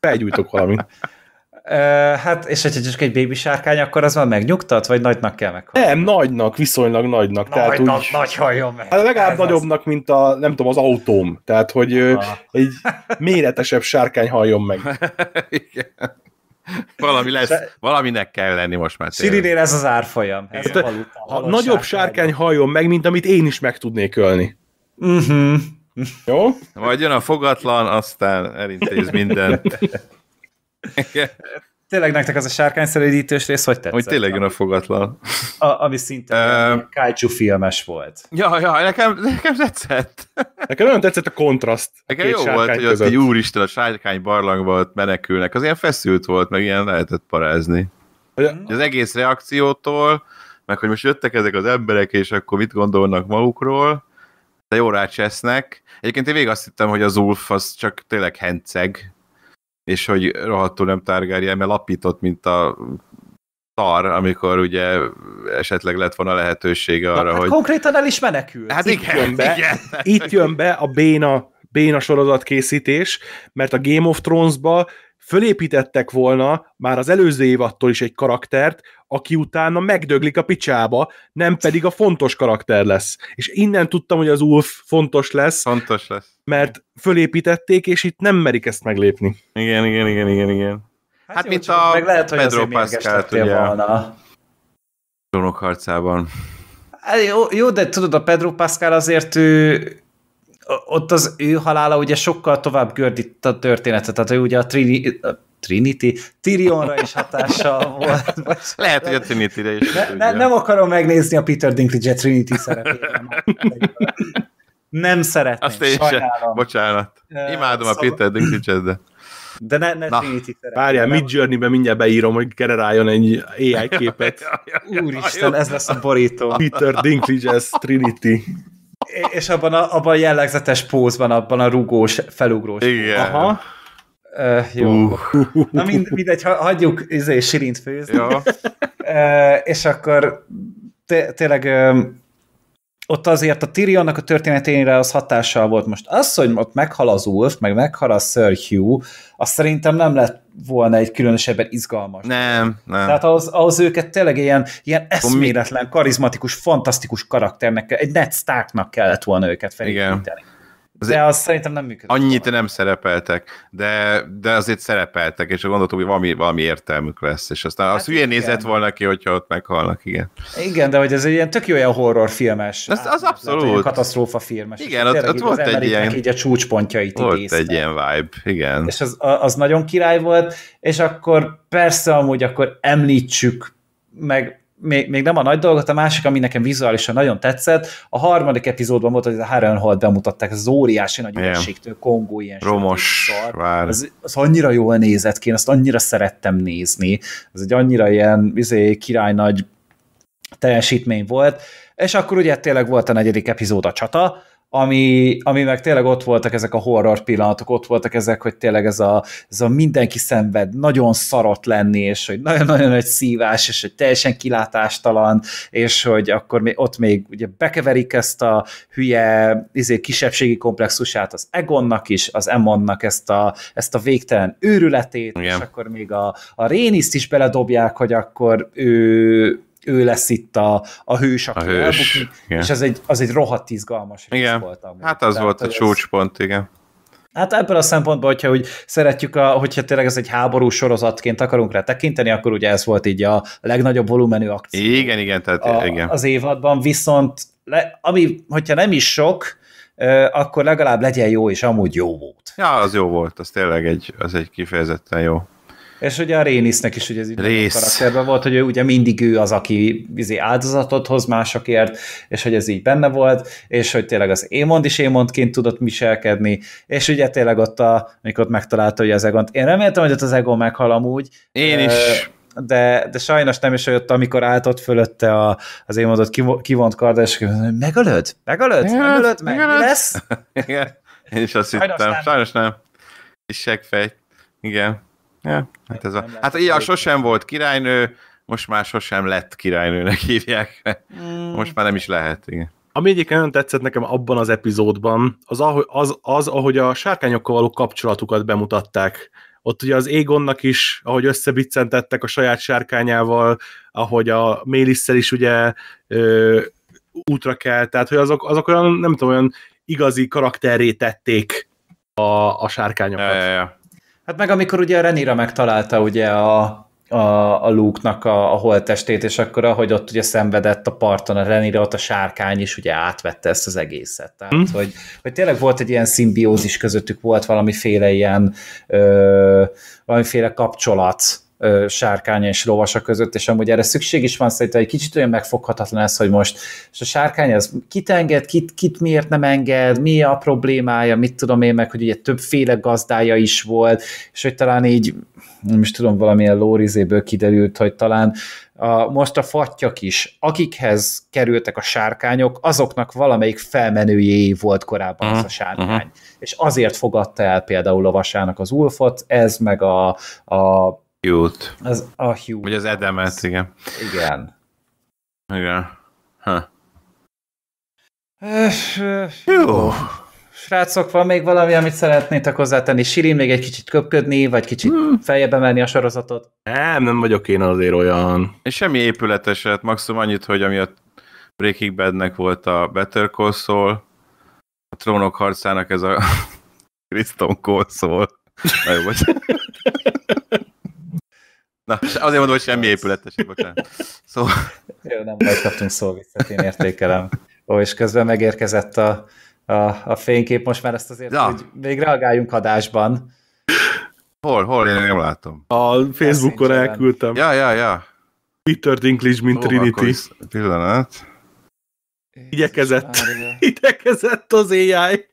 felgyújtok valamit. Uh, hát, és hogyha csak egy bébi sárkány, akkor az van megnyugtat, vagy nagynak kell meg. Nem, nagynak, viszonylag nagynak. Nagy, tehát nagy, úgy, nagy halljon meg. Hát legalább Ez nagyobbnak, az... mint a, nem tudom, az autóm. Tehát, hogy ah. egy méretesebb sárkány halljon meg. Igen. Valami lesz, valaminek kell lenni most már. Sirinél ez az árfolyam. Ez hát, a valuta, a nagyobb sárkány, hajom meg, mint amit én is meg tudnék ölni. Uh-huh. Jó? Majd jön a fogatlan, aztán elintéz mindent. Tényleg nektek az a sárkány sárkányszerűdítős rész, hogy tetszett? Hogy tényleg jön a fogatlan. A, ami szinte kájcsú filmes volt. Ja, ja, nekem, nekem tetszett. nekem nagyon tetszett a kontraszt. Nekem jó volt, hogy az egy úristen a sárkány barlangba ott menekülnek. Az ilyen feszült volt, meg ilyen lehetett parázni. Ja. Az egész reakciótól, meg hogy most jöttek ezek az emberek, és akkor mit gondolnak magukról, de jó rácsesznek. Egyébként én végig azt hittem, hogy az Ulf az csak tényleg henceg, és hogy rohadtul nem tárgálja, mert lapított, mint a tar, amikor ugye esetleg lett volna lehetősége arra, Na, hát hogy... konkrétan el is menekül. Hát itt igen, jön be, igen. Itt jön be a béna, béna sorozat készítés, mert a Game of Thrones-ba fölépítettek volna már az előző évattól is egy karaktert, aki utána megdöglik a picsába, nem pedig a fontos karakter lesz. És innen tudtam, hogy az Ulf fontos lesz. Fontos lesz. Mert fölépítették, és itt nem merik ezt meglépni. Igen, igen, igen, igen, igen. Hát, hát jó, mint a meg lehet, hogy Pedro Pascal, ugye. Volna. Trónok harcában. Hát, jó, jó, de tudod, a Pedro Pascal azért ő, ott az ő halála ugye sokkal tovább gördít a történetet, tehát ő ugye a Trini, Trinity, Tyrionra is hatással volt. Lehet, hogy a Trinity-re is. Ne, ne, nem akarom megnézni a Peter Dinklage Trinity szerepét. Nem szeretném, Azt én sajnálom. Bocsánat. Imádom szóval... a Peter dinklage de... De ne, ne Na, Trinity Várjál, mid journey mindjárt beírom, hogy generáljon egy AI képet. Úristen, ez lesz a borító. Peter dinklage Trinity. És abban a, abban a jellegzetes pózban, abban a rugós, felugrós. Igen. Aha. Uh, jó. Uh. Na mind, mindegy, hagyjuk izé, sirint főzni. Ja. Uh, és akkor té- tényleg ott azért a Tyrionnak a történeténére az hatással volt most. Az, hogy ott meghal az Ulf, meg meghal a Sir Hugh, az szerintem nem lett volna egy különösebben izgalmas. Nem, nem. Tehát ahhoz, ahhoz őket tényleg ilyen, ilyen eszméletlen, karizmatikus, fantasztikus karakternek, egy Ned Starknak kellett volna őket felépíteni. Igen. De az szerintem nem működik. Annyit nem szerepeltek, de, de azért szerepeltek, és gondoltuk, hogy valami, valami értelmük lesz, és aztán hát az hülyén nézett volna ki, hogyha ott meghalnak, igen. Igen, de hogy ez egy ilyen tök jó olyan horror filmes. Ez, hát az abszolút. Lehet, katasztrófa filmes. Igen, ott, ott volt egy ilyen... Így a csúcspontjait Volt idézte. egy ilyen vibe, igen. És az, az nagyon király volt, és akkor persze amúgy akkor említsük meg még, még nem a nagy dolgot, a másik, ami nekem vizuálisan nagyon tetszett, a harmadik epizódban volt, hogy a Harren Hall bemutatták, az óriási nagy ügyességtől, Kongó ilyen Romos, vár. Az, az, annyira jól nézett ki, én azt annyira szerettem nézni. Ez egy annyira ilyen izé, király nagy teljesítmény volt, és akkor ugye tényleg volt a negyedik epizód a csata, ami, ami meg tényleg ott voltak ezek a horror pillanatok, ott voltak ezek, hogy tényleg ez a, ez a mindenki szenved, nagyon szarott lenni, és hogy nagyon-nagyon nagy szívás, és hogy teljesen kilátástalan, és hogy akkor még, ott még ugye bekeverik ezt a hülye izé, kisebbségi komplexusát az Egonnak is, az Emonnak ezt a, ezt a végtelen őrületét, Igen. és akkor még a, a Réniszt is beledobják, hogy akkor ő ő lesz itt a, a hős, aki a hős. elbukik, és az egy, az egy rohadt izgalmas rész igen. volt. Amúgy. Hát az Tehát, volt a csúcspont, ez... igen. Hát ebből a szempontból, hogyha úgy szeretjük, a, hogyha tényleg ez egy háború sorozatként akarunk rá tekinteni, akkor ugye ez volt így a legnagyobb volumenű akció. Igen, igen, tehát a, igen. Az évadban viszont, le, ami, hogyha nem is sok, akkor legalább legyen jó, és amúgy jó volt. Ja, az jó volt, az tényleg egy, az egy kifejezetten jó és ugye a Rénisznek is ugye ez így karakterben volt, hogy ő ugye mindig ő az, aki izé áldozatot hoz másokért, és hogy ez így benne volt, és hogy tényleg az Émond is Émondként tudott viselkedni, és ugye tényleg ott, a, amikor ott megtalálta hogy az Egont. Én reméltem, hogy ott az Egon meghal amúgy. Én is. de, de sajnos nem is jött, amikor állt ott fölötte a, az én mondott kivont karda, és megölöd? Megölöd? Megölöd? megölöd? Meg, megölöd. Mi lesz? Igen. Én is azt sajnos hittem. Nem. Sajnos nem. És segfej. Igen. Ja, hát, ez a, hát ilyen sosem volt királynő, most már sosem lett királynőnek hívják. Mm. Most már nem is lehet, igen. Ami egyik nagyon tetszett nekem abban az epizódban, az, az, az ahogy a sárkányokkal való kapcsolatukat bemutatták. Ott ugye az Égonnak is, ahogy összebiccentettek a saját sárkányával, ahogy a Mélisszel is ugye ö, útra kell, tehát hogy azok, azok olyan, nem tudom, olyan igazi karakterré tették a, a sárkányokat. Ja, ja, ja. Hát meg amikor ugye a Renira megtalálta ugye a, a, a Luke-nak a, a holttestét, és akkor ahogy ott ugye szenvedett a parton a Renire, ott a sárkány is ugye átvette ezt az egészet. Tehát, mm. hogy, hogy tényleg volt egy ilyen szimbiózis közöttük, volt valamiféle ilyen ö, valamiféle kapcsolat, Sárkány és lovasa között, és amúgy erre szükség is van, szerintem egy kicsit olyan megfoghatatlan ez, hogy most és a sárkány az kit enged, kit, kit miért nem enged, mi a problémája, mit tudom én meg, hogy ugye többféle gazdája is volt, és hogy talán így, nem is tudom, valamilyen lórizéből kiderült, hogy talán a, most a fattyak is, akikhez kerültek a sárkányok, azoknak valamelyik felmenőjé volt korábban uh-huh. az a mhm, mhm. sárkány. Uh-huh. És azért fogadta el például a vasának az Ulfot, ez meg a, a Hugh-t. Az a Hugh. Vagy az Edemet, igen. Igen. Igen. Huh. Jó. Srácok, van még valami, amit szeretnétek hozzátenni? Sirin még egy kicsit köpködni, vagy kicsit hmm. feljebb emelni a sorozatot? Nem, nem vagyok én azért olyan. És semmi épületeset, maximum annyit, hogy ami a Breaking Badnek volt a Better Call Saul, a trónok harcának ez a Kriston Call Saul. Na jó, Na, azért mondom, hogy semmi épületes, bocsánat. Szóval... Jó, nem majd kaptunk szó viccet, én értékelem. Ó, és közben megérkezett a, a, a fénykép, most már ezt azért, ja. hogy még reagáljunk adásban. Hol, hol? Én nem látom. A Facebookon elküldtem. Ja, ja, ja. Peter Dinklage, mint Ó, Trinity. pillanat. Igyekezett. Igyekezett az AI.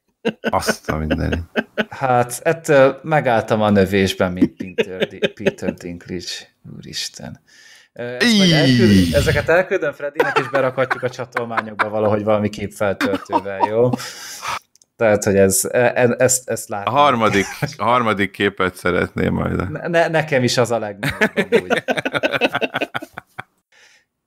Azt a minden. Hát ettől megálltam a növésben, mint Peter, D Peter Dinklage. Úristen. elküld, ezeket elküldöm Freddynek, és berakhatjuk a csatolmányokba valahogy valami képfeltöltővel, jó? Tehát, hogy ez, e, e- ezt, ezt látom. A harmadik, a harmadik képet szeretném majd. Ne, nekem is az a legnagyobb.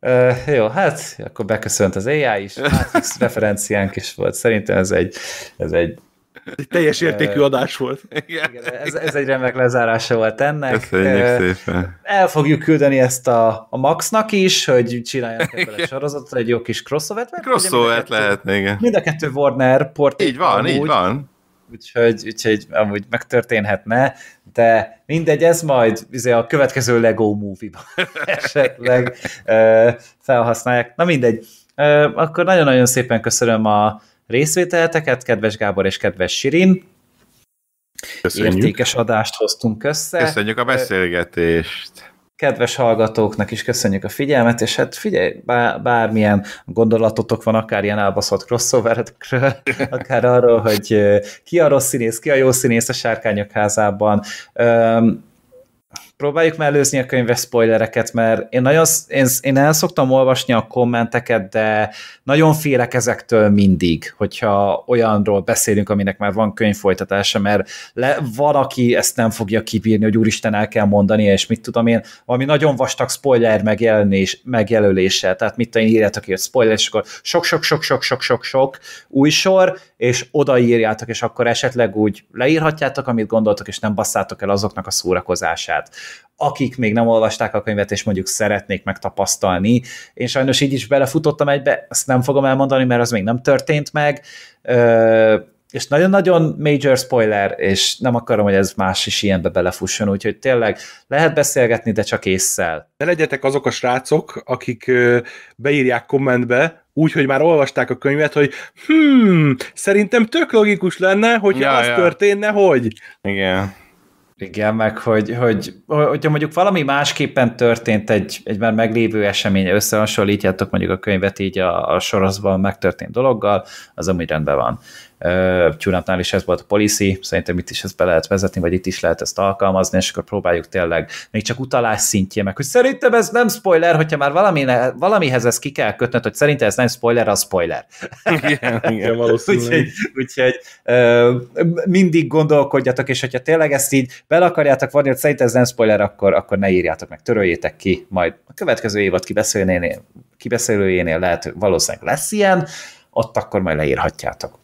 Uh, jó, hát akkor beköszönt az AI is, Matrix referenciánk is volt. Szerintem ez egy, ez egy egy teljes értékű adás volt. Igen, ez, ez egy remek lezárása volt ennek. Köszönjük szépen. El fogjuk küldeni ezt a, a Maxnak is, hogy csináljanak ebből a sorozatot, egy jó kis crossover-t. crossover lehetne, igen. Mind a kettő Warner port. Így van, amúgy, így van. Úgyhogy, úgyhogy amúgy megtörténhetne de mindegy, ez majd izé, a következő Lego movie-ban esetleg felhasználják. Na mindegy, akkor nagyon-nagyon szépen köszönöm a részvételteket, kedves Gábor és kedves Sirin. Köszönjük. Értékes adást hoztunk össze. Köszönjük a beszélgetést kedves hallgatóknak is köszönjük a figyelmet, és hát figyelj, bár, bármilyen gondolatotok van, akár ilyen elbaszott crossover akár arról, hogy ki a rossz színész, ki a jó színész a sárkányok házában, próbáljuk már előzni a könyve spoilereket, mert én, nagyon, én, én el szoktam olvasni a kommenteket, de nagyon félek ezektől mindig, hogyha olyanról beszélünk, aminek már van könyvfolytatása, mert le, van, aki ezt nem fogja kibírni, hogy úristen el kell mondani, és mit tudom én, ami nagyon vastag spoiler megjelenés, megjelölése, tehát mit tudom én írjátok hogy spoiler, és akkor sok-sok-sok-sok-sok-sok-sok új sor, és odaírjátok, és akkor esetleg úgy leírhatjátok, amit gondoltok, és nem basszátok el azoknak a szórakozását akik még nem olvasták a könyvet, és mondjuk szeretnék megtapasztalni. Én sajnos így is belefutottam egybe, ezt nem fogom elmondani, mert az még nem történt meg, és nagyon-nagyon major spoiler, és nem akarom, hogy ez más is ilyenbe belefusson, úgyhogy tényleg lehet beszélgetni, de csak észszel. De legyetek azok a srácok, akik beírják kommentbe, úgy, hogy már olvasták a könyvet, hogy hmm, szerintem tök logikus lenne, hogyha ja, az ja. történne, hogy. Igen. Igen, meg hogy, hogy, hogyha mondjuk valami másképpen történt egy, egy már meglévő esemény, összehasonlítjátok mondjuk a könyvet így a, a sorozban megtörtént dologgal, az amúgy rendben van uh, tune is ez volt a policy, szerintem itt is ezt be lehet vezetni, vagy itt is lehet ezt alkalmazni, és akkor próbáljuk tényleg még csak utalás szintje meg, hogy szerintem ez nem spoiler, hogyha már valami, valamihez ezt ki kell kötnöd, hogy szerintem ez nem spoiler, az spoiler. Igen, igen valószínűleg. úgyhogy úgyhogy mindig gondolkodjatok, és hogyha tényleg ezt így be akarjátok vonni, hogy szerintem ez nem spoiler, akkor, akkor ne írjátok meg, töröljétek ki, majd a következő évad kibeszélőjénél, kibeszélőjénél lehet, valószínűleg lesz ilyen, ott akkor majd leírhatjátok.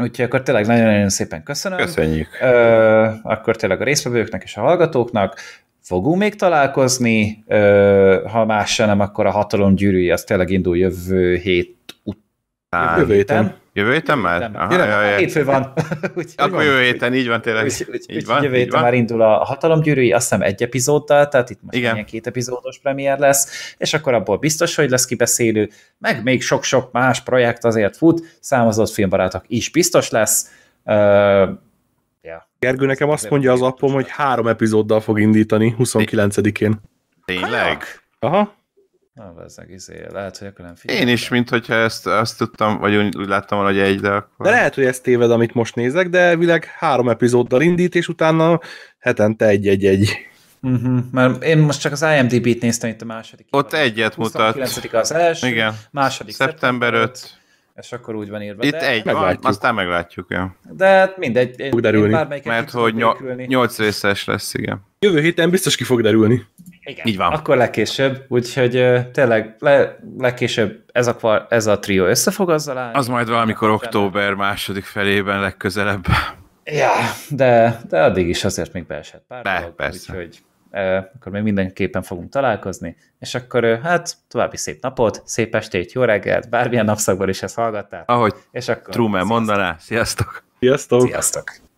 Úgyhogy akkor tényleg nagyon-nagyon szépen köszönöm. Köszönjük. Ö, akkor tényleg a résztvevőknek és a hallgatóknak fogunk még találkozni, ö, ha más se nem, akkor a hatalom gyűrűi az tényleg indul jövő hét után. Jövő héten. Jövő héten már? Aha, jövő, hétfő van. úgy, Akkor jövő héten, így van tényleg. Úgy, úgy, így van, jövő héten már indul a hatalomgyűrűi, azt hiszem egy epizóddal, tehát itt most Igen. ilyen két epizódos premier lesz, és akkor abból biztos, hogy lesz kibeszélő, meg még sok-sok más projekt azért fut, számozott filmbarátok is biztos lesz. Uh, yeah. Gergő, nekem azt mondja az appom, hogy három epizóddal fog indítani 29-én. Tényleg? Aha. Na, ez izé, lehet, hogy akkor nem figyeltem. Én is, mint hogyha ezt, azt tudtam, vagy úgy láttam volna, hogy egy, de akkor... De lehet, hogy ez téved, amit most nézek, de világ három epizóddal indít, és utána hetente egy-egy-egy. Uh-huh. Mert én most csak az IMDB-t néztem itt a második. Ott évad. egyet mutat. 29 az első, Igen. második szeptember 5. És akkor úgy van írva. Itt de egy meglátjuk. van, aztán meglátjuk. Ja. De hát mindegy. fog derülni. Mert hogy nyolc részes lesz, igen. Jövő héten biztos ki fog derülni. Igen, Így van. akkor legkésőbb, úgyhogy tényleg le, legkésőbb ez a, ez a trió összefog azzal állni. Az majd valamikor október második felében legközelebb. Ja, de, de addig is azért még beesett pár Be, dolog, persze. úgyhogy e, akkor még mindenképpen fogunk találkozni, és akkor hát további szép napot, szép estét, jó reggelt, bármilyen napszakban is ezt hallgattál. Ahogy és akkor Truman sziasztok. mondaná, sziasztok! Sziasztok! sziasztok.